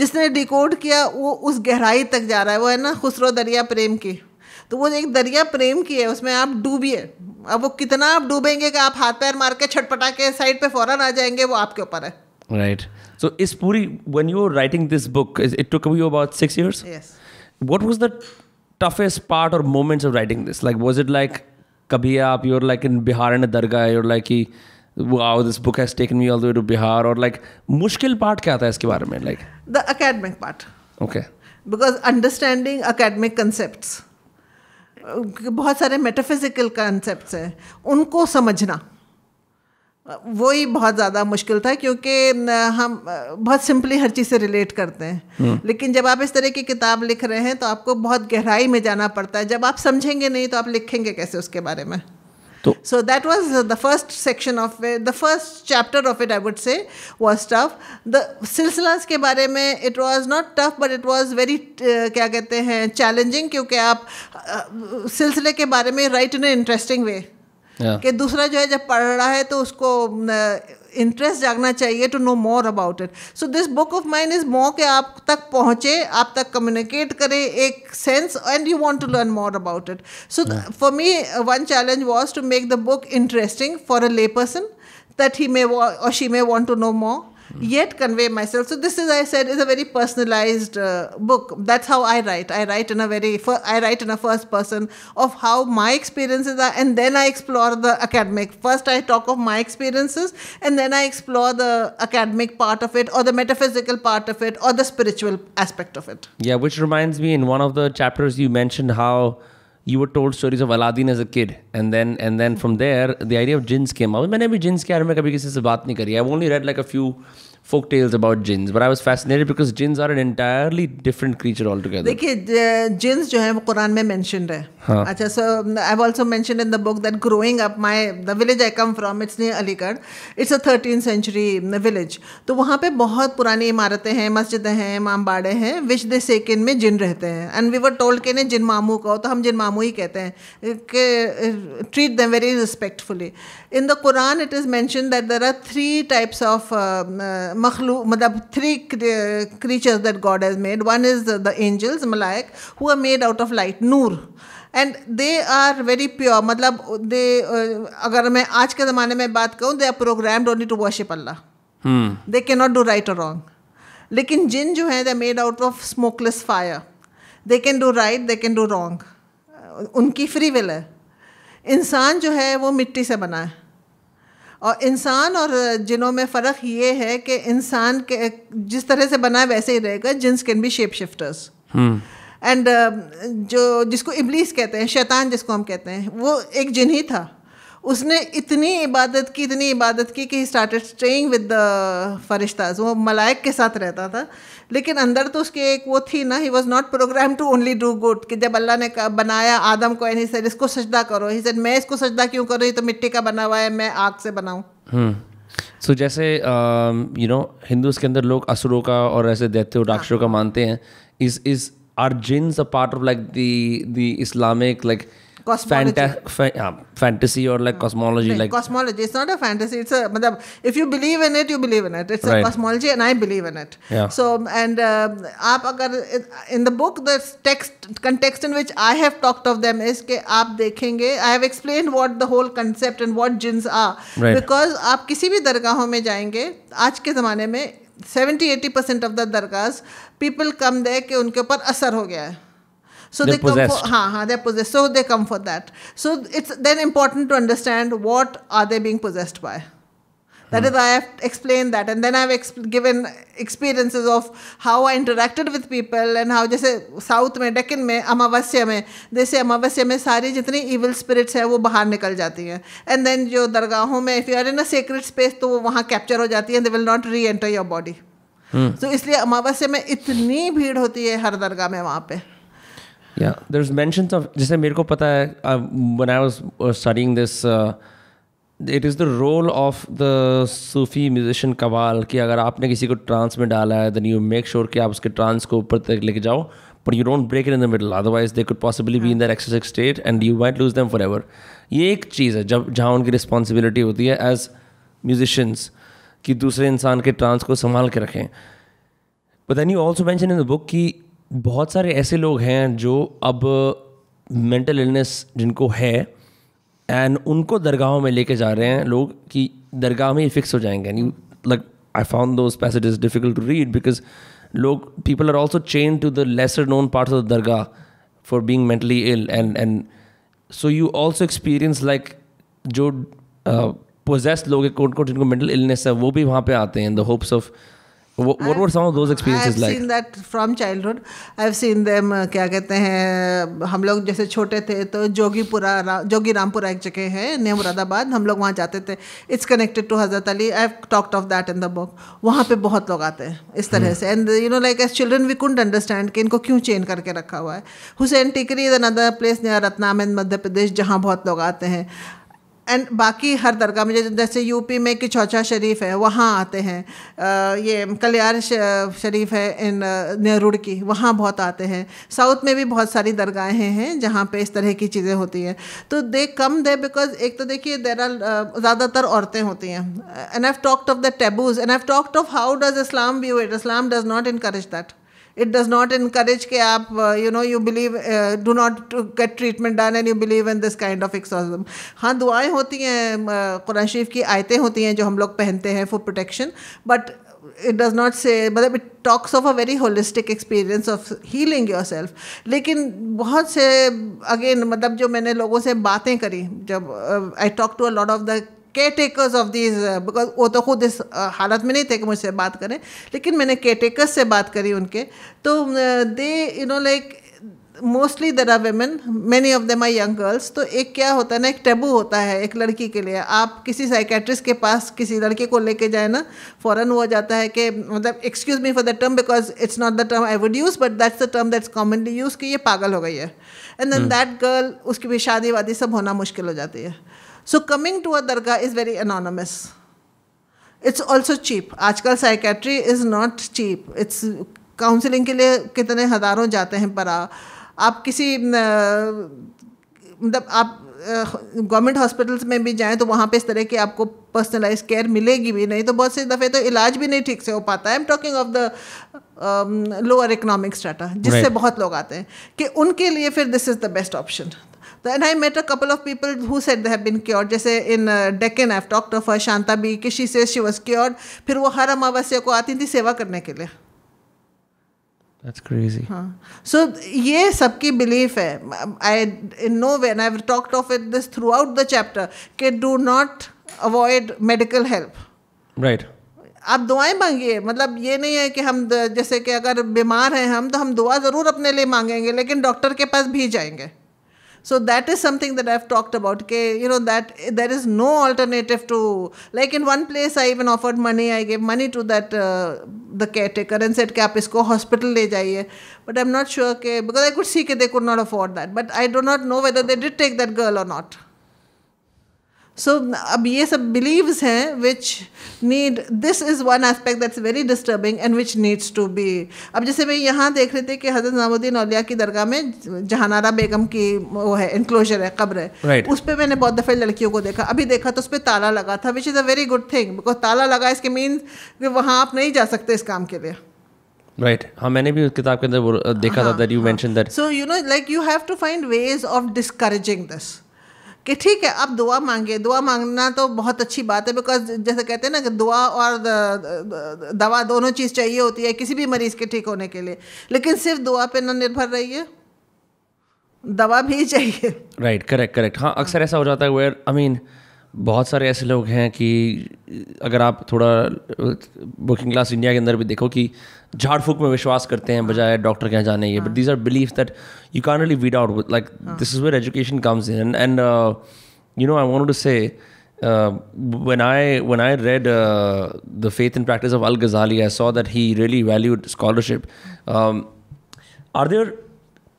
जिसने डिकोड किया वो उस गहराई तक जा रहा है वो है ना खुसरो दरिया प्रेम की तो वो एक दरिया प्रेम की है उसमें आप डूबिए अब वो कितना आप डूबेंगे कि आप हाथ पैर मार के छटपटा के साइड पे फौरन आ जाएंगे वो आपके ऊपर है right right. So is Puri, when you were writing this book, it took you about six years? Yes. What was the toughest part or moments of writing this? Like, was it like, kabhi aap, you're like in Bihar in a dargah, you're like, wow, this book has taken me all the way to Bihar, or like, mushkil part kya tha iske baare mein? Like, the academic part. Okay. Because understanding academic concepts. बहुत सारे मेटाफिजिकल कॉन्सेप्ट्स हैं उनको समझना वही बहुत ज़्यादा मुश्किल था क्योंकि हम बहुत सिंपली हर चीज़ से रिलेट करते हैं हम्म। लेकिन जब आप इस तरह की किताब लिख रहे हैं तो आपको बहुत गहराई में जाना पड़ता है जब आप समझेंगे नहीं तो आप लिखेंगे कैसे उसके बारे में so that was the first section of the first chapter of it I would say was tough the सिलसिला के बारे में it was not tough but it was very क्या कहते हैं चैलेंजिंग क्योंकि आप सिलसिले के बारे में राइट इन ए इंटरेस्टिंग वे कि दूसरा जो है जब पढ़ रहा है तो उसको इंटरेस्ट जागना चाहिए to know more about it so this book of mind is more के आप तक पहुँचे आप तक कम्युनिकेट करें एक sense and you want to learn more about it so for me one challenge was to make the book interesting for a lay person that he may wa- she may want to know more yet convey myself. So this is, I said, is a very personalized uh, book. That's how I write. I write in a very, fir- I write in a first person of how my experiences are, and then I explore the academic. First, I talk of my experiences, and then I explore the academic part of it, or the metaphysical part of it, or the spiritual aspect of it. Yeah, which reminds me, in one of the chapters you mentioned how you were told stories of Aladdin as a kid, and then and then from there the idea of jinns came out. मैंने भी jinns के बारे में कभी किसी से बात नहीं करी. I've only read like a few folk tales about jinns, but I was fascinated because jinns are an entirely different creature altogether. देखिए jinns जो है वो कुरान में mentioned है. हाँ. अच्छा so I've also mentioned in the book that growing up my the village I come from it's near Aligarh. It's a 13th century village. तो वहाँ पे बहुत पुरानी इमारतें हैं मस्जिदें हैं इमाम बाड़े हैं विच दे सेकिन में जिन रहते हैं एंड वी वर टोल्ड के ने जिन मामू कहो तो हम जिन मामू ही कहते हैं कि treat them very respectfully in the Quran it is mention that there are three types of मखलू मतलब three creatures that god has made one is the angels मलायक who are made out of light, noor. And they are very pure मतलब दे uh, अगर मैं आज के ज़माने में बात करूँ they are programmed only to worship Allah they can not do right और रॉन्ग लेकिन जिन जो हैं they made out of smokeless fire they can do right they can do wrong उनकी फ्री विल है इंसान जो है वो मिट्टी से बना है और इंसान और जिनों में फ़र्क ये है कि इंसान के जिस तरह से बना है वैसे ही रहेगा जिन्स can be shape shifters and जो जिसको इबलीस कहते हैं शैतान जिसको हम कहते हैं वो एक जिन ही था उसने इतनी इबादत की इतनी इबादत की कि स्टार्टेड स्टेइंग विद द फरिश्ताज वो मलाइक के साथ रहता था लेकिन अंदर तो उसकी एक वो थी ना he was not program to only do good कि जब अल्लाह ने बनाया आदम को ही सर इसको सजदा करो ही सर मैं इसको सजदा क्यों करूँ ये तो मिट्टी का बना हुआ है मैं आग से बनाऊँ सो हम्म। so, जैसे यू नो हिंदूज के अंदर लोग असुरों का और ऐसे दैत्य राक्षसों का मानते हैं इस इज आर जिन्स a part of like the Islamic like आप देखेंगे होल कांसेप्ट एंड व्हाट जिन्स आर बिकॉज़ आप किसी भी दरगाहों में जाएंगे आज के जमाने में seventy eighty percent of the दरगाह पीपल कम दे के उनके ऊपर असर हो गया है So they're they possessed. come for, ha, ha, they're possessed. So they come for that. So it's then important to understand what are they being possessed by. That hmm. is, I have explained that, and then I've exp- given experiences of how I interacted with people and how जैसे mein में mein में अमावस्या में जैसे अमावस्या में सारी जितनी इविल स्पिरिट्स हैं वो बाहर निकल जाती हैं एंड देन जो दरगाहों में if you are in a sacred space तो वो वहाँ कैप्चर हो जाती है they will not reenter your body तो इसलिए अमावस्या में इतनी भीड़ होती है हर दरगाह में वहाँ पे देर इज मैं जैसे मेरे को पता है when I was studying this it is the role of the सूफी म्यूजिशियन कवाल कि अगर आपने किसी को ट्रांस में डाला है देन यू मेक श्योर कि आप उसके ट्रांस को ऊपर तक लेके जाओ but you don't break in the middle otherwise they could possibly be in their exercise state and you might lose them forever ये एक चीज़ है जब जहाँ उनकी रिस्पॉन्सिबिलिटी होती है एज म्यूजिशंस कि दूसरे इंसान के ट्रांस को संभाल के रखें but then you also mention in the book कि बहुत सारे ऐसे लोग हैं जो अब मेंटल इलनेस जिनको है एंड उनको दरगाहों में लेके जा रहे हैं लोग कि दरगाह में ही फिक्स हो जाएंगे and like I found those is difficult to read because लोग people are also change to the lesser known part of the दरगाह for being mentally ill and and so you also experience like जो पोजेस्ट uh, लोग हैं कोट जिनको मेंटल इलनेस है वो भी वहाँ पे आते हैं in the hopes of What, what were some of those experiences like? I've seen that from childhood. I've seen them क्या कहते हैं हम लोग जैसे छोटे थे तो जोगीपुरा रा, जोगी रामपुरा एक जगह है नियर मुरादाबाद हम लोग वहाँ जाते थे It's connected to Hazrat Ali. I have talked of that in the book वहाँ पे बहुत लोग आते हैं इस तरह से and you know like as children we couldn't understand कि इनको क्यों chain करके रखा हुआ है Husain Tekri is another place near रत्नामंद Madhya Pradesh जहाँ बहुत लोग आते हैं एंड बाकी हर दरगाह में जैसे यूपी में कि चौचा शरीफ है वहाँ आते हैं ये कल्याण शरीफ है इन की वहाँ बहुत आते हैं साउथ में भी बहुत सारी दरगाहें हैं जहाँ पे इस तरह की चीज़ें होती हैं तो दे कम दे बिकॉज एक तो देखिए देर आर ज़्यादातर औरतें होती हैं and have talked of the taboos and have talked of how does Islam view it Islam does not increase that it does not encourage कि आप you know you believe do not get treatment done and you believe in this kind of exorcism हाँ दुआएं होती हैं uh, कुरान शरीफ की आयतें होती हैं जो हम लोग पहनते हैं for protection but it does not say मतलब it talks of a very holistic experience of healing yourself लेकिन बहुत से अगेन मतलब जो मैंने लोगों से बातें करी जब I talk to a lot of the caretakers of this because वो तो खुद इस uh, हालत में नहीं थे कि मुझसे बात करें लेकिन मैंने केयर टेकर्स से बात करी उनके तो they you know like mostly there are women many of the my young girls तो एक क्या होता है ना एक टेबू होता है एक लड़की के लिए आप किसी साइकेट्रिस्ट के पास किसी लड़के को लेके जाए ना फ़ौरन हो जाता है कि मतलब excuse me for the term because it's not the term I would use but that's the term that's commonly use कि ये पागल हो गई है एंड देन दैट गर्ल उसकी भी शादी वादी सब होना मुश्किल हो जाती है कमिंग टू अ दरगाह is very anonymous it's also cheap आज आजकल psychiatry is not cheap it's counselling के लिए कितने हज़ारों जाते हैं पर आप किसी मतलब आप गवर्नमेंट हॉस्पिटल्स में भी जाएं तो वहाँ पे इस तरह की आपको पर्सनलाइज केयर मिलेगी भी नहीं तो बहुत सी दफ़े तो इलाज भी नहीं ठीक से हो पाता है I am talking of the lower economic strata जिससे right. बहुत लोग आते हैं कि उनके लिए फिर this is the best option and I met a couple of people who said they have been cure जैसे in uh, Deccan I've talked to Shanta Bi कि she says she was cured. फिर वो हर अमावस्या को आती थी सेवा करने के लिए That's crazy. सो हाँ। so, ये सबकी बिलीफ है I in no way and I talked of it this throughout the chapter के do not avoid medical help right आप दुआएं मांगिए मतलब ये नहीं है कि हम जैसे कि अगर बीमार हैं हम तो हम दुआ ज़रूर अपने लिए मांगेंगे लेकिन डॉक्टर के पास भी जाएंगे So that is something that I've talked about. Okay, you know that there is no alternative to like in one place I even offered money. I gave money to that uh, the caretaker and said, "Kya go hospital le jaiye." But I'm not sure okay, because I could see that they could not afford that. But I do not know whether they did take that girl or not. सो अब ये सब बिलीव्स हैं which need this is one aspect that's very disturbing and which needs to be अब जैसे मैं यहाँ देख रहे थे कि हजरत नामुद्दीन अलिया की दरगाह में जहानारा बेगम की वो है इंक्लोजर है कब्र है right. उस पर मैंने बहुत दफ़े लड़कियों को देखा अभी देखा तो उस पर ताला लगा था which is a very good thing because ताला लगा इसके मीन्स वहाँ आप नहीं जा सकते इस काम के लिए राइट right. हाँ मैंने भी उस किताब के अंदर देखा हाँ, था that you mention that so you know like you have to find ways of discouraging this कि ठीक है आप दुआ मांगे दुआ मांगना तो बहुत अच्छी बात है बिकॉज जैसे कहते हैं ना कि दुआ और दवा दोनों चीज़ चाहिए होती है किसी भी मरीज़ के ठीक होने के लिए लेकिन सिर्फ दुआ पे ना निर्भर रहिए दवा भी चाहिए राइट करेक्ट करेक्ट हाँ अक्सर ऐसा हो जाता है वेयर आई मीन बहुत सारे ऐसे लोग हैं कि अगर आप थोड़ा बुकिंग क्लास इंडिया के अंदर भी देखो कि झाड़ फूक में विश्वास करते हैं बजाय डॉक्टर के यहाँ जाने के but these are believe that you can really weed out like this is where education comes in and you know I want to say when I when I read uh, the faith and practice of Al Ghazali, I saw that he really valued scholarship. Um, are there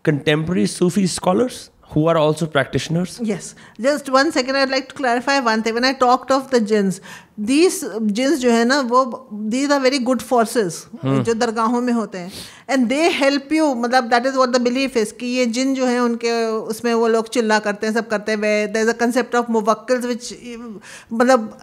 contemporary Sufi scholars who are also practitioners? Yes. Just one second, I'd like to clarify one thing. When I talked of the jinns, these जिन्स जो है ना वो these are very good forces जो दरगाहों में होते हैं एंड दे हेल्प यू मतलब that is what the belief is कि ये जिन जो है उनके उसमें वो लोग चिल्ला करते हैं सब करते हुए there is a concept of मुवक्कल्स विच मतलब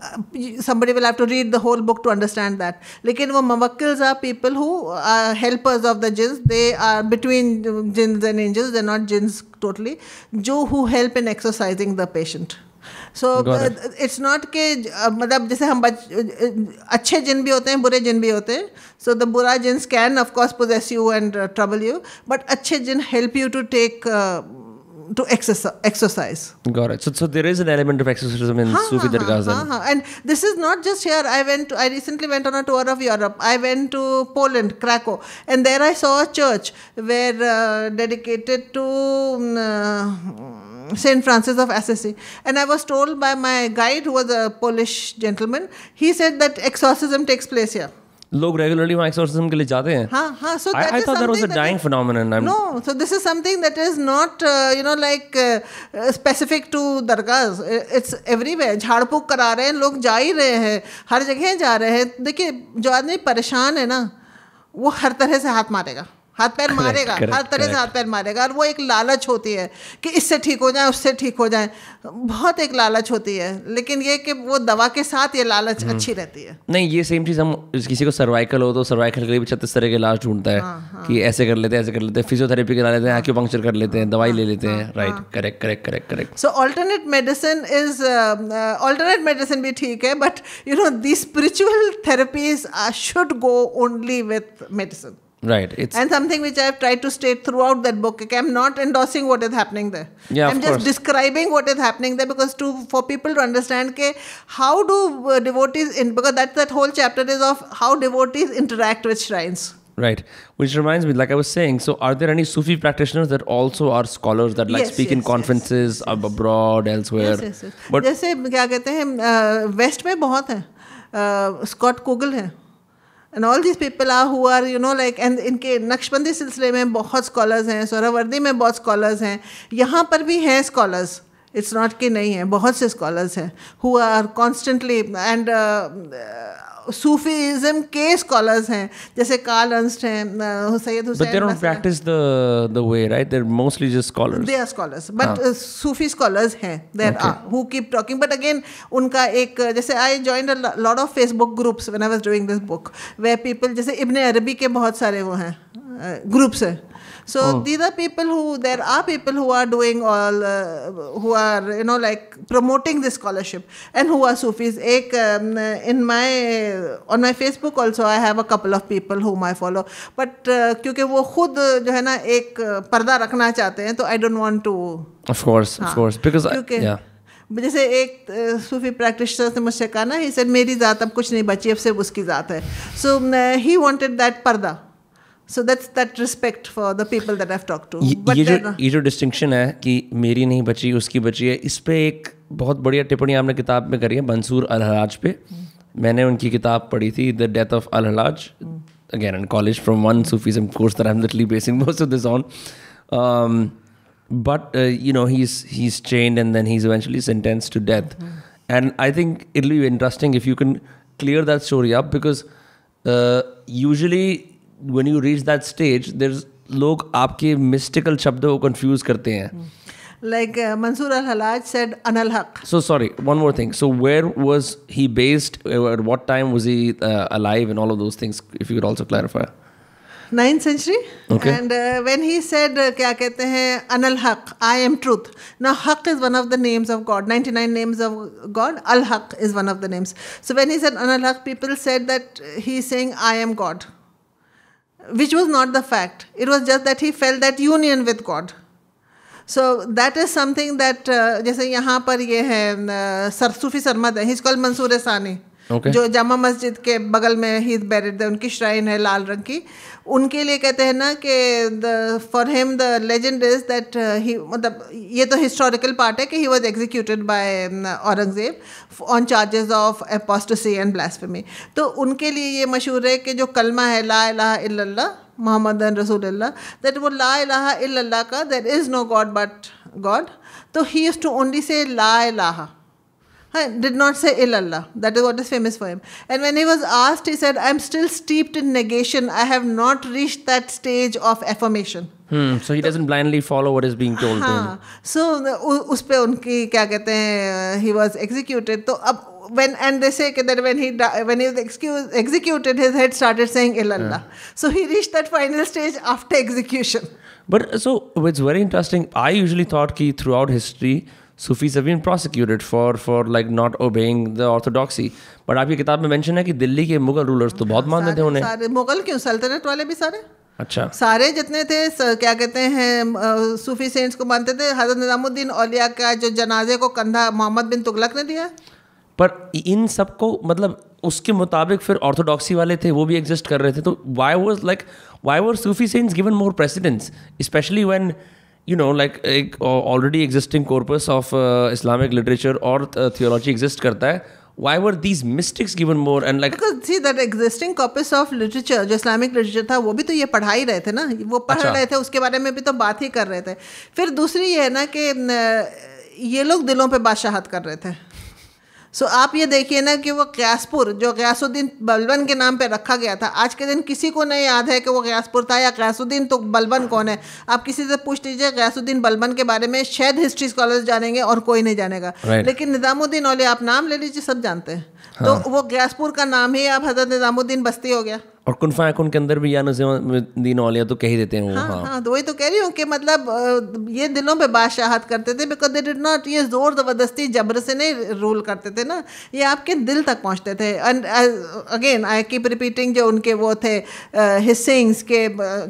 somebody will have to read the whole book to understand that लेकिन वो मुवक्कल्स are people who are helpers of the जिन्स दे आर बिटवीन जिन्स एंड एंजल्स दे नॉट जिन्स टोटली जो who help in exorcising the patient so it's not के मतलब जैसे हम बच अच्छे जिन भी होते हैं बुरे जिन भी होते हैं सो द बुरा possess can of course possess you and trouble you but अच्छे जिन help you to take to uh, exercise, exercise. Got it. So, so there is an element of exorcism in ha, Sufi Dargahs. and this is not just here. I went. To, I recently went on a tour of Europe. I went to Poland, Krakow, and there I saw a church where uh, dedicated to. Mm, uh, St. Francis of Assisi. And I was told by my guide, who was a Polish gentleman, he said that exorcism takes place here. लोग रेगुलरली वहाँ एक्सोरसिज्म के लिए जाते हैं हाँ हाँ so that I thought there was a dying phenomenon I know so this is something that is not you know like specific to dargah it's everywhere झाड़पुक करा रहे हैं लोग जा ही रहे हैं हर जगह जा रहे हैं देखिए जो आदमी परेशान है ना वो हर तरह से हाथ मारेगा हाथ पैर मारेगा हर तरह से हाथ पैर मारेगा और वो एक लालच होती है कि इससे ठीक हो जाए उससे ठीक हो जाए बहुत एक लालच होती है लेकिन ये कि वो दवा के साथ ये लालच हम्म। अच्छी रहती है नहीं ये सेम चीज़ हम किसी को सर्वाइकल हो तो सर्वाइकल के लिए भी छत्तीस तरह के इलाज ढूंढता है हाँ, हाँ। कि ऐसे कर लेते हैं ऐसे कर लेते हैं फिजियोथेरेपी करा लेते हैं एक्यूपंक्चर हाँ। कर लेते हैं दवाई ले लेते हैं right correct correct correct correct so alternate medicine is alternate medicine भी ठीक है but you know the spiritual therapies should go only with medicine Right. It's and something which I have tried to state throughout that book. Okay, I'm not endorsing what is happening there. Yeah, I'm just course. describing what is happening there because to for people to understand okay, how do uh, devotees in because that that whole chapter is of how devotees interact with shrines. Right. Which reminds me, like I was saying, so are there any Sufi practitioners that also are scholars that like yes, speak yes, in conferences yes, abroad, elsewhere? Yes, yes, yes. But जैसे क्या कहते हैं वेस्ट uh, में बहुत है स्कॉट कोगल है and all this people are who are you know like and इनके नक्शबंदी सिलसिले में बहुत स्कॉलर्स हैं सौरावर्दी में बहुत स्कॉलर्स हैं यहाँ पर भी हैं स्कॉलर्स इट्स नॉट कि नहीं है बहुत से स्कॉलर्स हैं who are constantly and Sufism के स्कॉलर्स हैं जैसे कार्ल अंस्ट हैं Seyyed Hossein but they don't practice the the way right they are mostly just scholars they are scholars but Sufi scholars हैं there are who keep talking but again उनका एक जैसे I joined a lot of Facebook groups when I was doing this book where people जैसे इब्ने अरबी के बहुत सारे वो हैं ग्रुप्स uh, हैं So oh. these are people who there are people who are doing all uh, who are you know like promoting this scholarship and who are Sufis. Ek, um, in my on my Facebook also I have a couple of people whom I follow. But uh, they वो खुद जो है ना एक पर्दा रखना चाहते हैं तो I don't want to of course of course because या जैसे एक सूफी प्रैक्टिशनर ने मुझसे कहा ना ही सर मेरी ज़ात अब कुछ नहीं बची अब सिर्फ उसकी ज़ात है सो ही wanted that purdah so that's that respect for the people that I talk to ये जो uh, ये जो डिस्टिंक्शन है कि मेरी नहीं बची उसकी बची है इस पे एक बहुत बढ़िया टिप्पणी आपने किताब में करी है मंसूर अलहराज पे मैंने उनकी किताब पढ़ी थी the death of al Hallaj again in college from one Sufism course that I'm literally basing [laughs] most of this on. Um, but uh, you know, he's he's chained and then he's eventually sentenced to death. And I think it'll be interesting if you can clear that story up because uh, usually when you reach that stage there's लोग आपके मिस्टिकल शब्दों को कंफ्यूज करते हैं like uh, Mansur al Halaj said, Anal Haq. So, sorry, one more thing. So, where was he based? At what time was he uh, alive and all of those things? If you could also clarify. Ninth century and when he said क्या कहते हैं अनल हक आई एम ट्रूथ ना Haq is one of the names of God 99 names of God Al Haq is one of the names so when he said Anal Haq people said that he is saying I am God which was not the fact. It was just that he felt that union with God. So that is something that, uh, जैसे यहाँ पर ये है सरसूफी सरमद है, he's called Mansoor Sani. okay. जो जामा मस्जिद के बगल में ही बैरिड उनकी श्राइन है लाल रंग की उनके लिए कहते हैं ना कि the for him the legend is that he मतलब ये तो हिस्टोरिकल पार्ट है कि he was executed by Aurangzeb on charges of apostasy and blasphemy तो उनके लिए ये मशहूर है कि जो कलमा है ला इलाहा इल्लल्लाह मोहम्मद रसूल दैट वो ला इलाहा इल्लल्लाह का there is no God but God तो he is to only say ला इलाहा and did not say ilallah. That is what is famous for him. And when he was asked, he said, I'm still steeped in negation. I have not reached that stage of affirmation. Hmm, so he doesn't blindly follow what is being told to him. So उस पे उनकी क्या कहते हैं he was executed. तो अब when and they say that when he when he was excuse, executed his head started saying ilallah. Yeah. So he reached that final stage after execution. But so it's very interesting. I usually thought that throughout history Sufis have been prosecuted for for like not obeying the orthodoxy but आपकी किताब में मेंशन है कि दिल्ली के मुगल रूलर्स तो बहुत मानते थे उन्हें सारे मुगल क्यों सल्तनत वाले भी सारे अच्छा सारे जितने थे क्या कहते हैं सूफी सेंट्स को मानते थे हजरत निजामुद्दीन औलिया का जो जनाजे को कंधा मोहम्मद बिन तुगलक ने दिया पर इन सबको मतलब उसके मुताबिक फिर ऑर्थोडॉक्सी वाले थे वो भी एग्जिस्ट कर रहे थे तो why was like why were Sufi saints given more precedence specially when you know like एक already existing corpus of Islamic literature और थियोलॉजी uh, एग्जिस्ट करता है why were these mystics given more and like see that existing copies of literature जो इस्लामिक लिटरेचर था वो भी तो ये पढ़ा ही रहे थे ना वो पढ़ अच्छा। रहे थे उसके बारे में भी तो बात ही कर रहे थे फिर दूसरी ये है ना कि ये लोग दिलों पर बादशाहत कर रहे थे सो so, आप ये देखिए ना कि वो क्यासपुर जो गयासुद्दीन बलबन के नाम पे रखा गया था आज के दिन किसी को नहीं याद है कि वो गयासपुर था या गयासुद्दीन तो बलबन कौन है आप किसी से पूछ लीजिए गयासुद्दीन बलबन के बारे में शायद हिस्ट्री स्कॉलर्स जानेंगे और कोई नहीं जानेगा right. लेकिन निज़ामुद्दीन औलिया आप नाम ले लीजिए सब जानते हैं हाँ. तो वो गयासपुर का नाम ही आप हज़रत निज़ामुद्दीन बस्ती हो गया और कुनफा कुन के अंदर भी या नसीमुद्दीन औलिया तो कह ही देते हैं हाँ, हाँ, हाँ तो वही तो कह रही हूँ कि मतलब ये दिलों पे बादशाहत करते थे बिकॉज दे डिड नॉट ये ज़ोर ज़बरदस्ती जबर से नहीं रूल करते थे ना ये आपके दिल तक पहुँचते थे and again I keep repeating जो उनके वो थे हिसेंग्स uh, के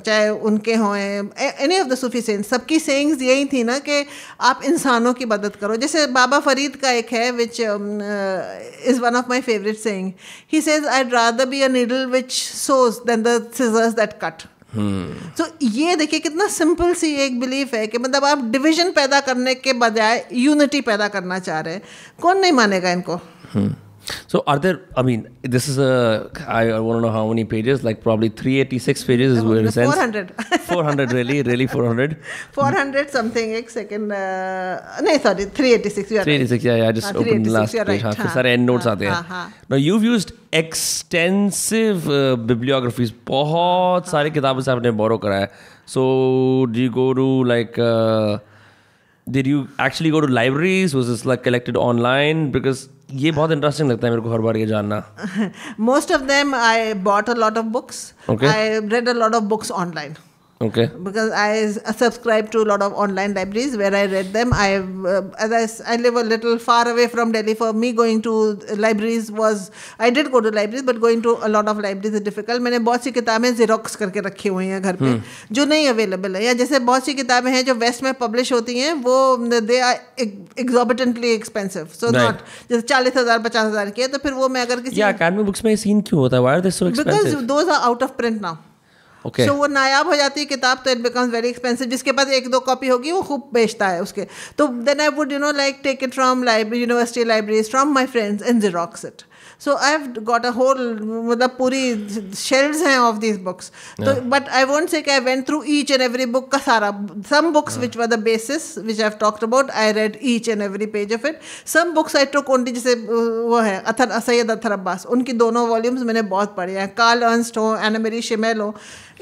चाहे उनके हों any of the Sufi sayings सबकी सेंग्स यही थी ना कि आप इंसानों की मदद करो जैसे बाबा फरीद का एक है which is one of my favourite saying he says I rather be a needle which sews than scissors that cut तो ये देखिए कितना सिंपल सी एक बिलीफ है कि मतलब आप डिवीजन पैदा करने के बजाय यूनिटी पैदा करना चाह रहे हैं कौन नहीं मानेगा इनको hmm. So are there? I mean, this is a. I, I want to know how many pages. Like probably 386 pages is oh, where it ends. 400. [laughs] 400 really, really 400. 400 something. Ek second. Uh, no, sorry, 386. 386. Right. Yeah, yeah. I just uh, opened the last page. Right. Haan, haan, end notes आते हैं. Now you've used extensive uh, bibliographies. बहुत सारी किताबों से आपने borrow करा So do you go to like? Uh, did you actually go to libraries? Was this like collected online? Because ये बहुत इंटरेस्टिंग लगता है मेरे को हर बार ये जानना most of them I bought a lot of books I read a lot of books online okay because i subscribe to a lot of online libraries where i read them i uh, as I, I live a little far away from delhi for me going to libraries was i did go to libraries but going to a lot of libraries is difficult maine bahut si kitabein xerox karke rakhi hui hain ghar pe jo nahi available hai ya jaise bahut si kitabein hain jo west mein publish hoti hain wo they are exorbitantly expensive so right. not jaise 40000 50000 जैसे चालीस हजार पचास हजार की है तो फिर वो मैं अगर किसी academy books why are they so expensive because those are out of print now okay. so, वो नायाब हो जाती है किताब तो इट बिकम्स वेरी एक्सपेंसिव जिसके पास एक दो कॉपी होगी वो खूब बेचता है उसके तो then I would you know like take it from library university libraries from my friends in xerox it so I have got a whole मतलब पूरी शेल्स हैं ऑफ दिस बुक्स तो but I want say I went through each and every book का सारा some books which were the basis which I talked about I read each and every page of it some books I to कौन जैसे वो है अथर सैयद अथर अब्बास उनकी दोनों वॉल्यूम्स मैंने बहुत पढ़े हैं कार्ल अर्नस्ट हो एनमेरी शिमेल हो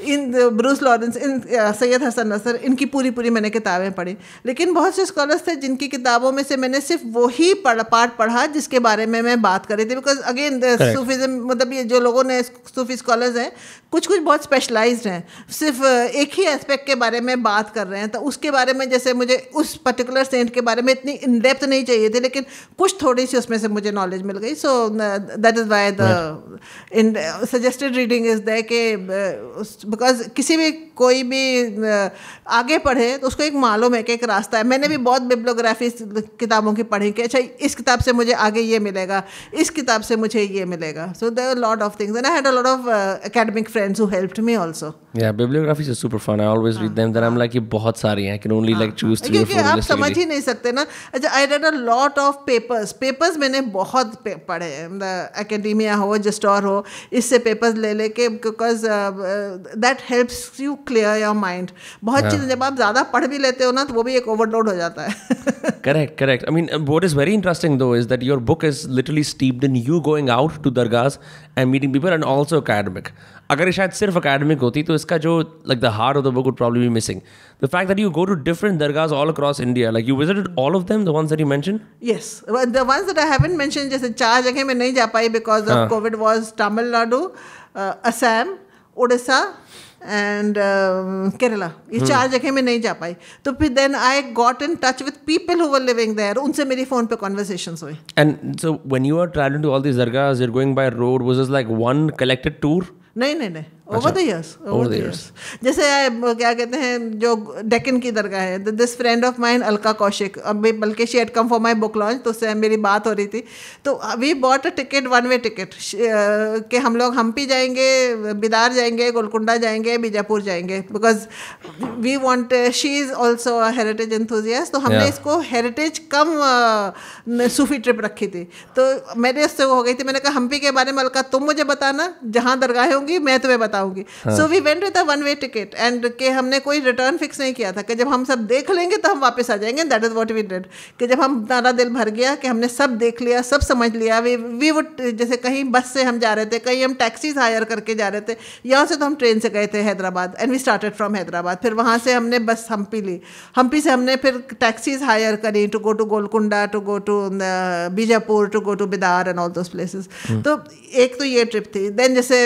इन uh, ब्रूस लॉरेंस इन uh, सैयद हसन नसर इनकी पूरी पूरी मैंने किताबें पढ़ी लेकिन बहुत से स्कॉलर्स थे जिनकी किताबों में से मैंने सिर्फ वही पढ़ पाठ पढ़ा जिसके बारे में मैं बात कर रही थी बिकॉज अगेन सूफिज्म मतलब ये जो लोगों ने सूफी स्कॉलर्स हैं कुछ कुछ बहुत स्पेशलाइज्ड हैं सिर्फ uh, एक ही एस्पेक्ट के बारे में बात कर रहे हैं तो उसके बारे में जैसे मुझे उस पर्टिकुलर सेंट के बारे में इतनी इन डेप्थ नहीं चाहिए थी लेकिन कुछ थोड़ी सी उसमें से मुझे नॉलेज मिल गई so that is why the in suggested reading is the के बिकॉज किसी भी कोई भी आगे पढ़े तो उसको एक मालूम है कि एक रास्ता है मैंने भी बहुत बिब्लोग्राफी किताबों की पढ़ी कि अच्छा इस किताब से मुझे आगे ये मिलेगा इस किताब से मुझे ये मिलेगा so they lot of things and I lot of academic friends me also या bibliography is super fun I always read them that I am like ये बहुत सारी हैं can only like choose three क्योंकि आप समझ ही नहीं सकते ना अच्छा I read a lot of papers papers मैंने बहुत पढ़े एकेडमिया मतलब हो जस्टोर हो इससे पेपर्स ले लेके because that helps you clear your mind बहुत चीज़ें जब आप ज़्यादा पढ़ भी लेते हो ना तो वो भी एक ओवरलोड हो जाता है correct correct I mean what is very interesting though is that your book is literally steeped in you going out to dargahs and meeting people and also academic अगर ये शायद सिर्फ अकेडमिक होती तो इसका जो like the heart of the book would problem be missing the fact that you go to different dargahs all across India like you visited all of them the ones that you mention yes the ones that I haven't mention जैसे चार जगह मैं नहीं जा पाई because of COVID was Tamil Nadu Assam Orissa and Kerala um, ये hmm. चार जगह में नहीं जा पाई तो फिर then I got in touch with people who were living there उनसे मेरी फोन पे कन्वर्सेशंस हुए and so when you are travelling to all these dargahs you are going by road was this like one collected tour नहीं नहीं नहीं over the years over the years जैसे क्या कहते हैं जो डेकिन की दरगाह है this friend of mine Alka Kaushik अब बल्कि she eight come for my book launch तो उससे मेरी बात हो रही थी तो we bought a ticket one way ticket के हम लोग हम्पी जाएंगे बिदार जाएंगे गोलकुंडा जाएंगे बीजापुर जाएंगे because we want she is also heritage enthusiast तो हमने yeah. इसको हेरिटेज कम सूफी ट्रिप रखी थी तो मेरे उससे वो हो गई थी मैंने कहा हम्पी के बारे में अलका तुम मुझे बताना जहाँ दरगाहें होंगी मैं तुम्हें बता बताऊंगी so we went with one way ticket and के हमने कोई रिटर्न फिक्स नहीं किया था कि जब हम सब देख लेंगे तो हम वापस आ जाएंगे that is what we did कि जब हम हमारा दिल भर गया कि हमने सब देख लिया सब समझ लिया वी वी वुड जैसे कहीं बस से हम जा रहे थे कहीं हम टैक्सीज हायर करके जा रहे थे यहाँ से तो हम ट्रेन से गए थे Hyderabad and we started from Hyderabad फिर वहाँ से हमने बस हम्पी ली हम्पी से हमने फिर टैक्सीज हायर करी to go to Golconda to go to Bijapur to go to Bidar and all those places तो एक तो ये ट्रिप थी देन जैसे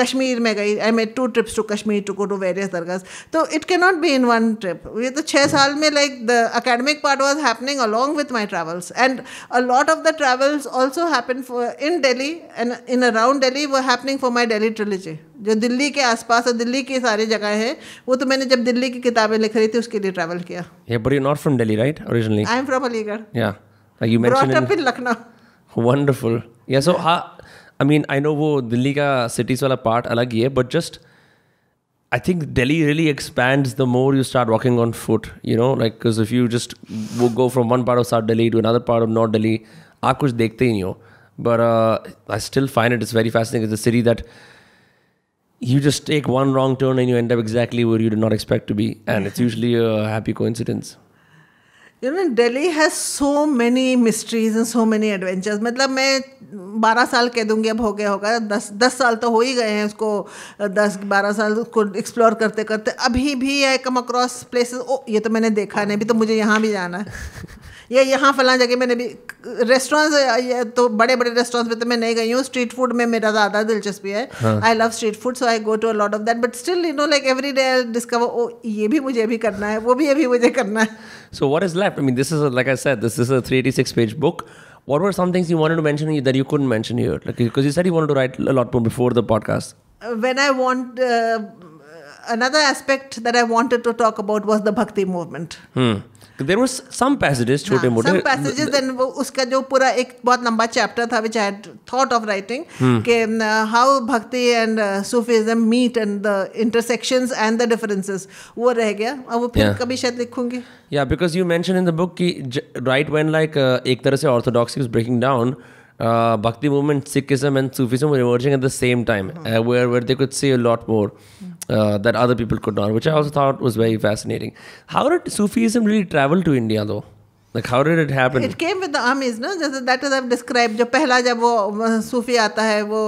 कश्मीर में गए गई I made two trips to Kashmir to go to various dargahs तो it can not be in one trip ये तो छः hmm. साल में like the academic part was happening along with my travels and a lot of the travels also happen in Delhi and in around Delhi वो happening for my Delhi trilogy जो दिल्ली के आसपास और दिल्ली की सारी जगह है वो तो मैंने जब दिल्ली की किताबें लिख रही थी उसके लिए ट्रैवल किया yeah, but you're not from Delhi, right? Originally. I'm from Aligarh. Yeah. Like you mentioned. Brought in... up in Lucknow. I mean, I know वो दिल्ली का सिटीज़ वाला part but just I think Delhi really expands the more you start walking on foot, you know, like because if you just go from one part of South Delhi to another part of North Delhi, आप कुछ देखते ही नहीं But uh, I still find it is very fascinating. It's a city that you just take one wrong turn and you end up exactly where you did not expect to be, and it's usually a happy coincidence. You know Delhi has so many mysteries and so many adventures मतलब मैं बारह साल कह दूंगी अब हो गया होगा दस दस साल तो हो ही गए हैं उसको दस बारह साल उसको एक्सप्लोर करते करते अभी भी आई कम अक्रॉस प्लेसेस ओ ये तो मैंने देखा नहीं अभी तो मुझे यहाँ भी जाना है [laughs] या यहाँ फला जगह मैंने भी रेस्टोरेंट्स तो बड़े बड़े रेस्टोरेंट्स में तो मैं नहीं गई हूँ स्ट्रीट फूड में मेरा ज़्यादा दिलचस्पी है I love street food so I go to a lot of that but still you know like every day I discover oh ये भी मुझे अभी करना है वो भी अभी मुझे करना है so what is left I mean this is like I said this is a 386 page book What were some things you wanted to mention that you couldn't mention here? Like, because you said you wanted to write a lot more before the podcast. When I want uh, another aspect that I wanted to talk about was the bhakti movement. Hmm. There was some passages छोटे मोटे सम पैसेजेस देन वो उसका जो पूरा एक बहुत लंबा चैप्टर था which I had thought of writing के how bhakti and Sufism meet and the intersections and the differences वो रह गया अब वो फिर कभी शायद लिखूंगी या because you mention in the book कि राइट व्हेन लाइक एक तरह से orthodoxy is breaking down bhakti movement Sikhism and Sufism were emerging at the same time where where they could see a lot more uh, that other people could not, which I also thought was very fascinating. How did Sufism really travel to India though? Like how did it happen? It came with the armies, no? That is I've described. जो पहला जब वो सूफी आता है वो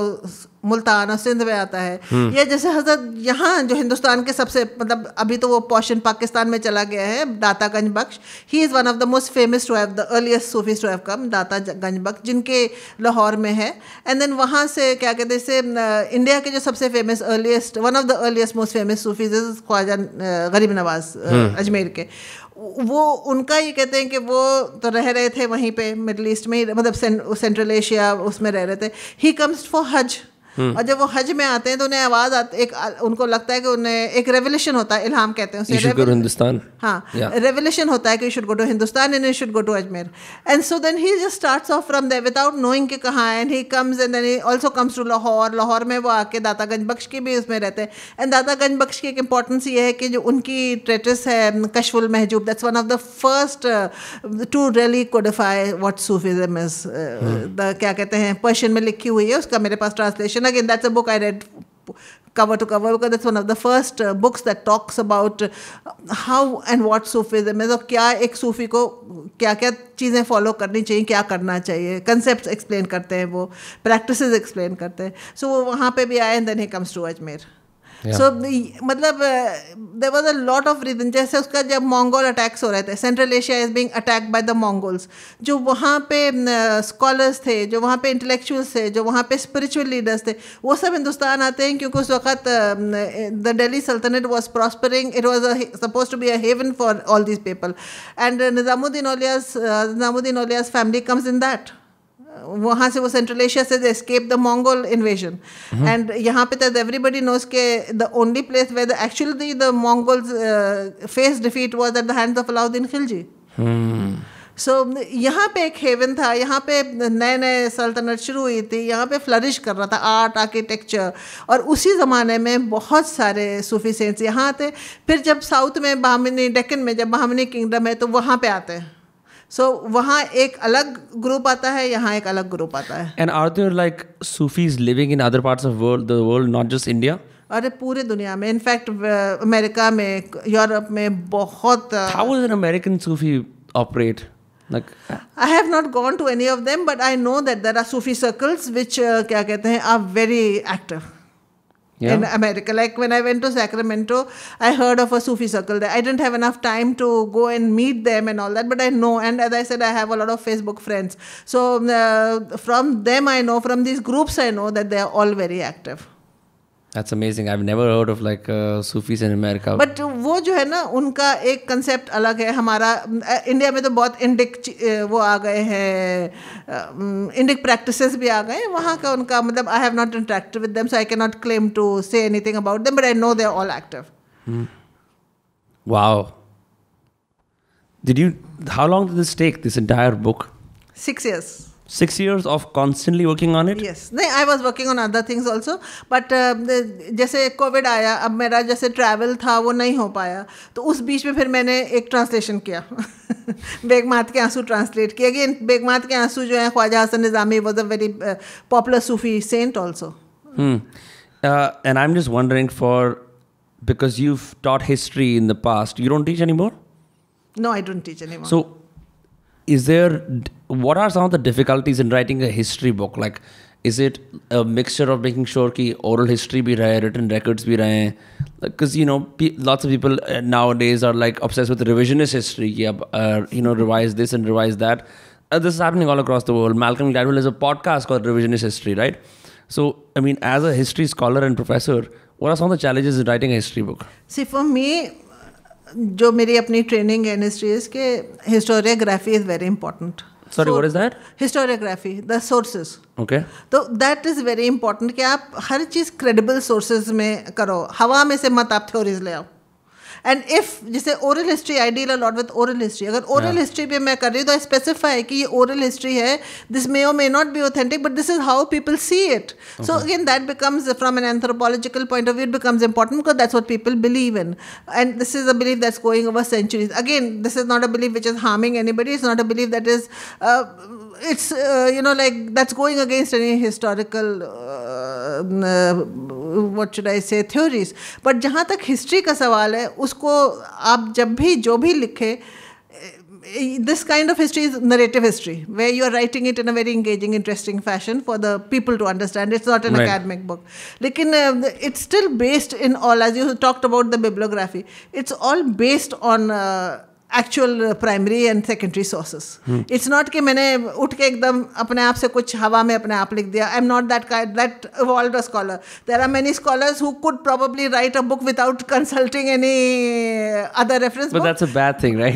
मुल्तान और सिंध में आता है हम्म। ये जैसे हजरत यहाँ जो हिंदुस्तान के सबसे मतलब अभी तो वो पोशन पाकिस्तान में चला गया है Data Ganj Bakhsh he is one of the most famous to the earliest Sufi to come Data Ganj बख्श जिनके लाहौर में है एंड देन वहाँ से क्या कहते हैं इंडिया के जो सबसे famous earliest one of the earliest most famous Sufis Khwaja Gharib Nawaz हम्म। अजमेर के वो उनका ये कहते हैं कि वो तो रह रहे थे वहीं पे मिडल ईस्ट में मतलब सेंट्रल एशिया उसमें रह रहे थे ही कम्स फॉर हज और जब वो हज में आते हैं तो उन्हें आवाज आती एक उनको लगता है कि उन्हें एक रेवोल्यूशन होता है इल्हाम कहते हैं हिंदुस्तान हाँ रेवोल्यूशन होता है कि should go to Hindustan and should go to Ajmer and so then he just starts off from the without knowing कि कहाँ and he comes and then he also comes to Lahore Lahore में वो आके दाता गंज बख्श के भी उसमें रहते हैं एंड दाता गंज बख्श की एक इंपॉर्टेंस ये है कि जो उनकी ट्रेटिस है Kashful Mahjub that's one of the first to really codify what Sufism क्या कहते हैं पर्शियन में लिखी हुई है उसका मेरे पास translation and again, that's a book I read cover to cover because that's one of the first uh, books that talks about uh, how and what Sufism is kya ek sufi ko kya kya cheeze follow karni chahiye kya karna chahiye concepts explain karte hain wo practices explain karte hain हैं सो so, वो वहाँ पर भी आए and then he comes to so मतलब there was a lot of reason जैसे उसका जब मंगोल अटैक्स हो रहे थे central Asia is being attack by the Mongols जो वहाँ पे स्कॉलर्स uh, थे जो वहाँ पे इंटेलेक्चुअल्स थे जो वहाँ पे स्पिरिचुअल लीडर्स थे वो सब हिंदुस्तान आते हैं क्योंकि उस वक्त द डेली सल्तनत was prospering it was suppose to be a heaven for all this people and Nizamuddin Auliya's Nizamuddin Auliya's family comes in that वहाँ से वो सेंट्रल एशिया से escape the Mongol invasion and यहाँ पे तक एवरीबडी नोज के the only place where actually the Mongols face defeat was at the hands of Alauddin Khilji so so, यहाँ पे एक हेवन था यहाँ पे नए नए सल्तनत शुरू हुई थी यहाँ पे फ्लरिश कर रहा था आर्ट आर्किटेक्चर और उसी ज़माने में बहुत सारे सूफी सेंट्स यहाँ आते फिर जब साउथ में बहामिनी डेकन में जब बहामिनी किंगडम है तो वहाँ पे आते हैं सो वहाँ एक अलग ग्रुप आता है यहाँ एक अलग ग्रुप आता है and are there like Sufis living in other parts of world the world not just India अरे पूरे दुनिया में इनफैक्ट अमेरिका में यूरोप में बहुत how is an American Sufi operate I have not gone to any of them but I know that there are Sufi circles which क्या कहते हैं are very active yeah. in America. Like when I went to Sacramento, I heard of a Sufi circle there. I didn't have enough time to go and meet them and all that, but I know. And as I said, I have a lot of Facebook friends. So uh, from them, I know, from these groups, I know that they are all very active. That's amazing. I've never heard of like uh, Sufis in America. But वो जो है ना उनका एक कंसेप्ट अलग है हमारा इंडिया में तो बहुत इंडिक वो आ गए हैं इंडिक प्रैक्टिसेस भी आ गए हैं वहाँ का उनका मतलब I have not interacted with them so I can not claim to say anything about them but I know they all active wow Did you how long did this take this entire book? 6 years. six years of constantly working on it yes नहीं I was working on other things also but uh, covid आया अब मेरा जैसे travel था वो नहीं हो पाया तो उस बीच में फिर मैंने एक translation किया [laughs] बेगमात के आंसू translate किया अगेन बेगमात के आंसू जो है Khwaja Hasan Nizami was a very popular Sufi saint also and I am just wondering for because you've taught history in the past you don't teach anymore no i don't teach anymore so is there what are some of the difficulties in writing a history book like is it a mixture of making sure ki oral history be rahe written records be rahe because you know pe- lots of people uh, nowadays are like obsessed with revisionist history yeah uh, you know revise this and revise that uh, this is happening all across the world malcolm gladwell has a podcast called revisionist history right so i mean as a history scholar and professor what are some of the challenges in writing a history book see for me जो मेरी अपनी ट्रेनिंग है एस टी के historiography is very important sorry what is that historiography the sources okay तो दैट इज़ वेरी इंपॉर्टेंट कि आप हर चीज़ क्रेडिबल सोर्सेज में करो हवा में से मत आप थ्योरीज ले आओ एंड इफ जैसे oral history I deal a lot with oral history अगर ओरल हिस्ट्री पे मैं कर रही हूँ तो आई स्पेसिफाई कि ये ओरल हिस्ट्री है दिस मे और may not be authentic but this is how people see it so again that becomes from an anthropological point of view it becomes important because that's what people believe in and this is a believe that's going over centuries again this is not a believe which is harming anybody is not a believe that is it's uh, you know like that's going against any historical uh, mm, uh, what should I say theories. But जहाँ तक history का सवाल है उसको आप जब भी जो भी लिखें uh, this kind of history is narrative history where you are writing it in a very engaging interesting fashion for the people to understand it's not an right. academic book like in, uh, it's still based in all as you talked about the bibliography it's all based on uh, actual primary and secondary sources it's not कि मैंने उठ के एकदम अपने आप से कुछ हवा में अपने आप लिख दिया I am not that that evolve a scholar there are many scholars who could probably write a book without consulting any other reference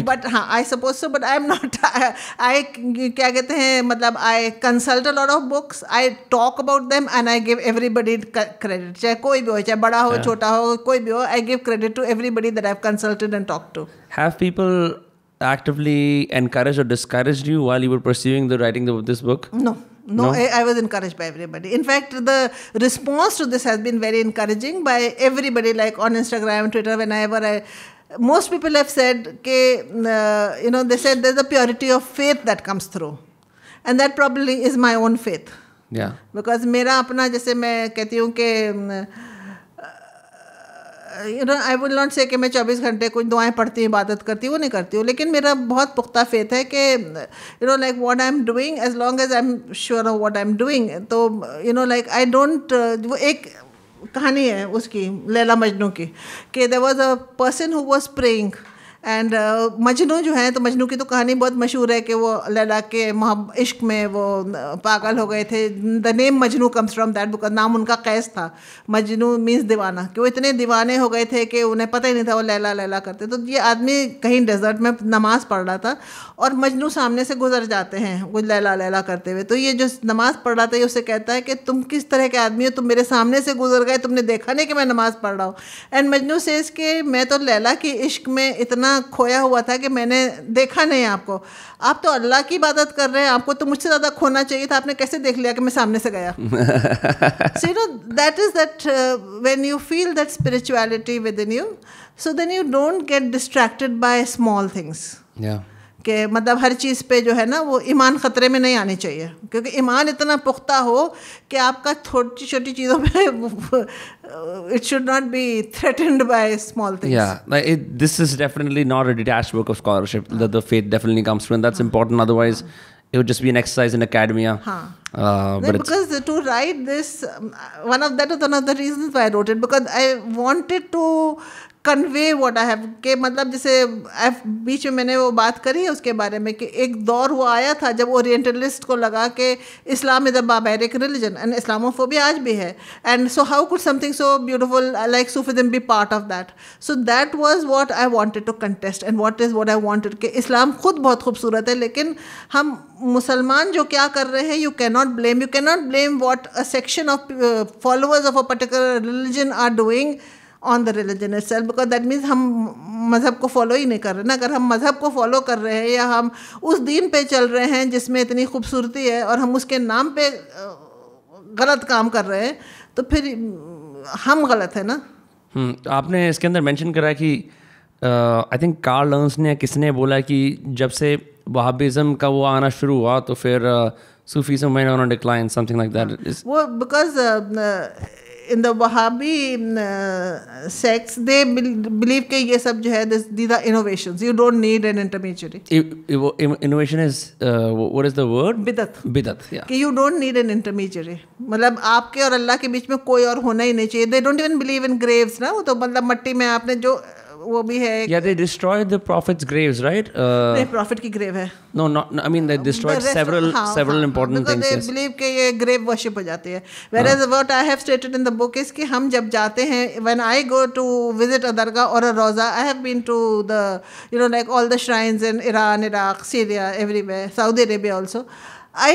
but हाँ I suppose so but I am not I क्या कहते हैं मतलब I consult lot of books I talk about them and I give everybody credit चाहे कोई भी हो चाहे बड़ा हो छोटा हो कोई भी हो I give credit to everybody that I consulted and talk to Have people actively encouraged or discouraged you while you were pursuing the writing of this book? No. No, no? I, I, was encouraged by everybody. In fact, the response to this has been very encouraging by everybody, like on Instagram, Twitter, whenever I. Most people have said, okay, uh, you know, they said there's a purity of faith that comes through. And that probably is my own faith. Yeah. Because mera apna, jaise main kehti hoon ke, you know I would not say कि मैं चौबीस घंटे कुछ दुआएं पढ़ती हूँ इबादत करती हूँ वो नहीं करती हूँ लेकिन मेरा बहुत पुख्ता फेथ है कि you know like what I am doing as long as I am sure of what I am doing तो you know like I don't वो एक कहानी है उसकी लैला मजनू की कि there was a person who was praying and uh, Majnu जो है तो मजनू की तो कहानी बहुत मशहूर है कि वो लैला के महब इश्क में वो पागल हो गए थे the name Majnu comes from that book नाम उनका कैस था मजनू मीन्स दीवाना कि वो इतने दीवाने हो गए थे कि उन्हें पता ही नहीं था वो लैला लैला करते तो ये आदमी कहीं डेजर्ट में नमाज़ पढ़ रहा था और मजनू सामने से गुजर जाते हैं वो लैला लैला करते हुए तो ये जो नमाज़ पढ़ रहा था ये उसे कहता है कि तुम किस तरह के आदमी हो तुम मेरे सामने से गुजर गए तुमने देखा नहीं कि मैं नमाज़ पढ़ रहा हूँ एंड मजनू से इसके मैं तो लैला के इश्क में इतना इतना खोया हुआ था कि मैंने देखा नहीं आपको आप तो अल्लाह की इबादत कर रहे हैं आपको तो मुझसे ज़्यादा खोना चाहिए था आपने कैसे देख लिया कि मैं सामने से गया so you know that is that when you feel that spirituality with in you so then you don't get distracted by small things कि मतलब हर चीज़ पे जो है ना वो ईमान ख़तरे में नहीं आने चाहिए क्योंकि ईमान इतना पुख्ता हो कि आपका छोटी छोटी चीज़ों पे it should not be threatened by small things या it this is definitely not a detached book of scholarship the faith definitely comes from that's important otherwise it would just be an exercise in academia. Huh. हाँ। uh, no, because the, to write this, um, one of that is one of I reasons why I wrote it because convey what I have के मतलब जैसे बीच में मैंने वो बात करी है उसके बारे में कि एक दौर वो आया था जब ओरिएंटलिस्ट को लगा कि Islam is a barbaric religion and Islamophobia आज भी है and so how could something so beautiful like Sufism be part of that so that was what I wanted to contest and what is what I wanted कि इस्लाम खुद बहुत खूबसूरत है लेकिन हम मुसलमान जो क्या कर रहे हैं you can not blame you can not blame what a section of followers of a particular religion are doing on the religion it because that means हम मज़हब को फॉलो ही नहीं कर रहे ना अगर हम मज़हब को फॉलो कर रहे हैं या हम उस दिन पे चल रहे हैं जिसमें इतनी खूबसूरती है और हम उसके नाम पे गलत काम कर रहे हैं तो फिर हम गलत हैं ना हम्म, तो आपने इसके अंदर मैंशन करा कि आई थिंक कार्ल लर्नस ने किसने बोला कि जब से वहाबिज़म का वो आना शुरू हुआ तो फिर Sufism decline something like that वो because in the Wahabi sects they believe के ये सब जो है this these are innovations you don't need an intermediary innovation is what is the word बिदत बिदत कि you don't need an intermediary मतलब आपके और अल्लाह के बीच में कोई और होना ही नहीं चाहिए they don't even believe in graves ना वो तो मतलब मट्टी में आपने जो वो भी है या they destroy the prophets graves right नहीं प्रॉफिट की ग्रेव है no not I mean they destroyed several several important things they believe के ये ग्रेव वर्शिप हो जाते हैं where as what I have stated in the book is कि हम जब जाते हैं when I go to visit a dargah और अ रोजा I have been to the you know like all the shrines in Iran Iraq Syria everywhere Saudi Arabia also I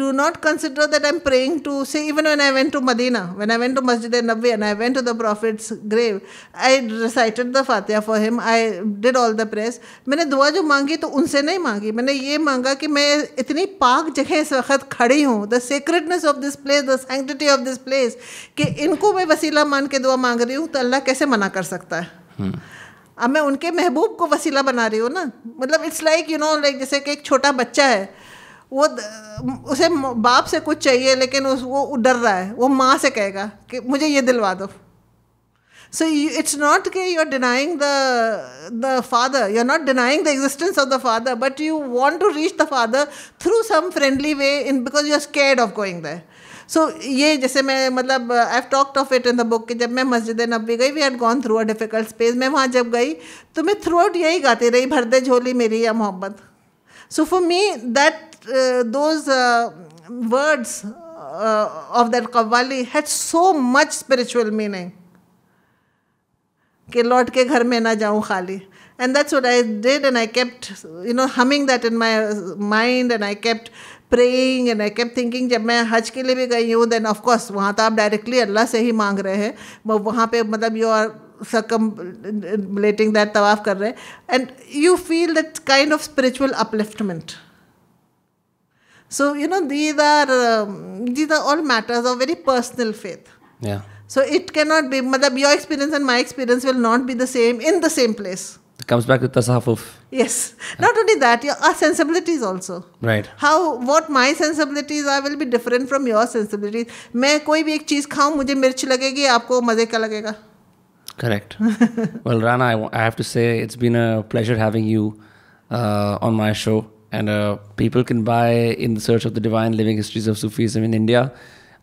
do not consider that I'm praying to, say, even when I went to Medina, when I went to Masjid al Nabi and I went to the Prophet's grave, I recited the Fatiha for him, I did all the prayers. मैंने दुआ जो मांगी तो उनसे नहीं मांगी मैंने ये मांगा कि मैं इतनी पाक जगह इस वक्त खड़ी हूँ the secretness of this place the sanctity of this place कि इनको मैं वसीला मान के दुआ मांग रही हूँ तो अल्लाह कैसे मना कर सकता है hmm. अब मैं उनके महबूब को वसीला बना रही हूँ ना मतलब it's like you know like जैसे कि एक छोटा बच्चा है वो उसे बाप से कुछ चाहिए लेकिन उस वो डर रहा है वो माँ से कहेगा कि मुझे ये दिलवा दो सो इट्स नॉट कि you are denying the the father you are not denying the existence of the father but you want to reach the father through some friendly way in because you are scared of going the so ये जैसे मैं मतलब I have talked of it in the book कि जब मैं मस्जिद नबी गई we had gone through a difficult space मैं वहाँ जब गई तो मैं थ्रू आउट यही गाती रही भर दे झोली मेरी या मोहब्बत so for me that those uh, words uh, of that Qawwali had so much spiritual meaning. ke lot ke ghar mein na जाऊं khali and that's what I did and I kept you know humming that in my mind and I kept praying and I kept thinking जब मैं हज के लिए भी गई हूँ then of course वहाँ तो आप directly अल्लाह से ही मांग रहे हैं वो वहाँ पे मतलब you are circumambulating that तवाफ कर रहे हैं and you feel that kind of spiritual upliftment So, you know, these are, um, these are all matters of very personal faith. Yeah. So it cannot be, madhab, your experience and my experience will not be the same in the same place. It comes back to tasafuf. Yes. Not only that, your, our sensibilities also. Right. How, what my sensibilities are will be different from your sensibilities. मैं कोई भी एक चीज़ खाऊं मुझे मिर्च लगेगी आपको मज़े का लगेगा Correct. [laughs] well, Rana, I, have to say it's been a pleasure having you uh, on my show. And uh, people can buy In the Search of the Divine Living Histories of Sufism in India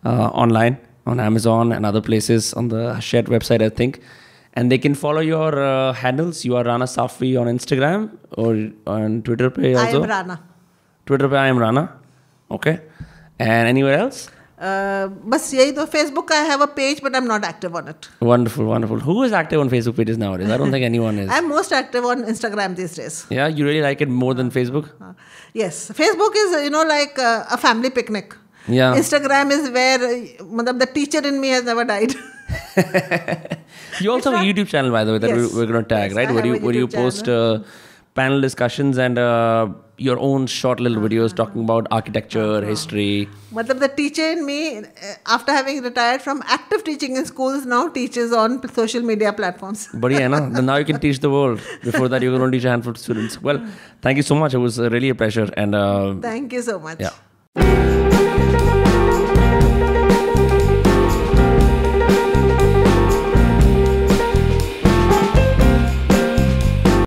uh, online on Amazon and other places on the shared website, I think. And they can follow your uh, handles. You are Rana Safi on Instagram or on Twitter. Pe also. I am Rana. Twitter, pe I am Rana. Okay. And anywhere else? Uh, बस यही तो Facebook I have a page but I am not active on it wonderful wonderful who is active on Facebook pages nowadays I don't think anyone is I am most active on Instagram this days yeah you really like it more than Facebook yes Facebook is you know like a family picnic Yeah. Instagram is where मतलब the teacher in me has never died. you also have a YouTube channel by the way that we, are going to tag right where do you post panel discussions and your own short little uh-huh. videos talking about architecture, uh-huh. history. Matlab, the teacher in me, uh, after having retired from active teaching in schools, now teaches on social media platforms. but yeah, no, now you can teach the world. Before that, you could only teach a handful of students. Well, thank you so much. It was really a pleasure. And uh, thank you so much. Yeah.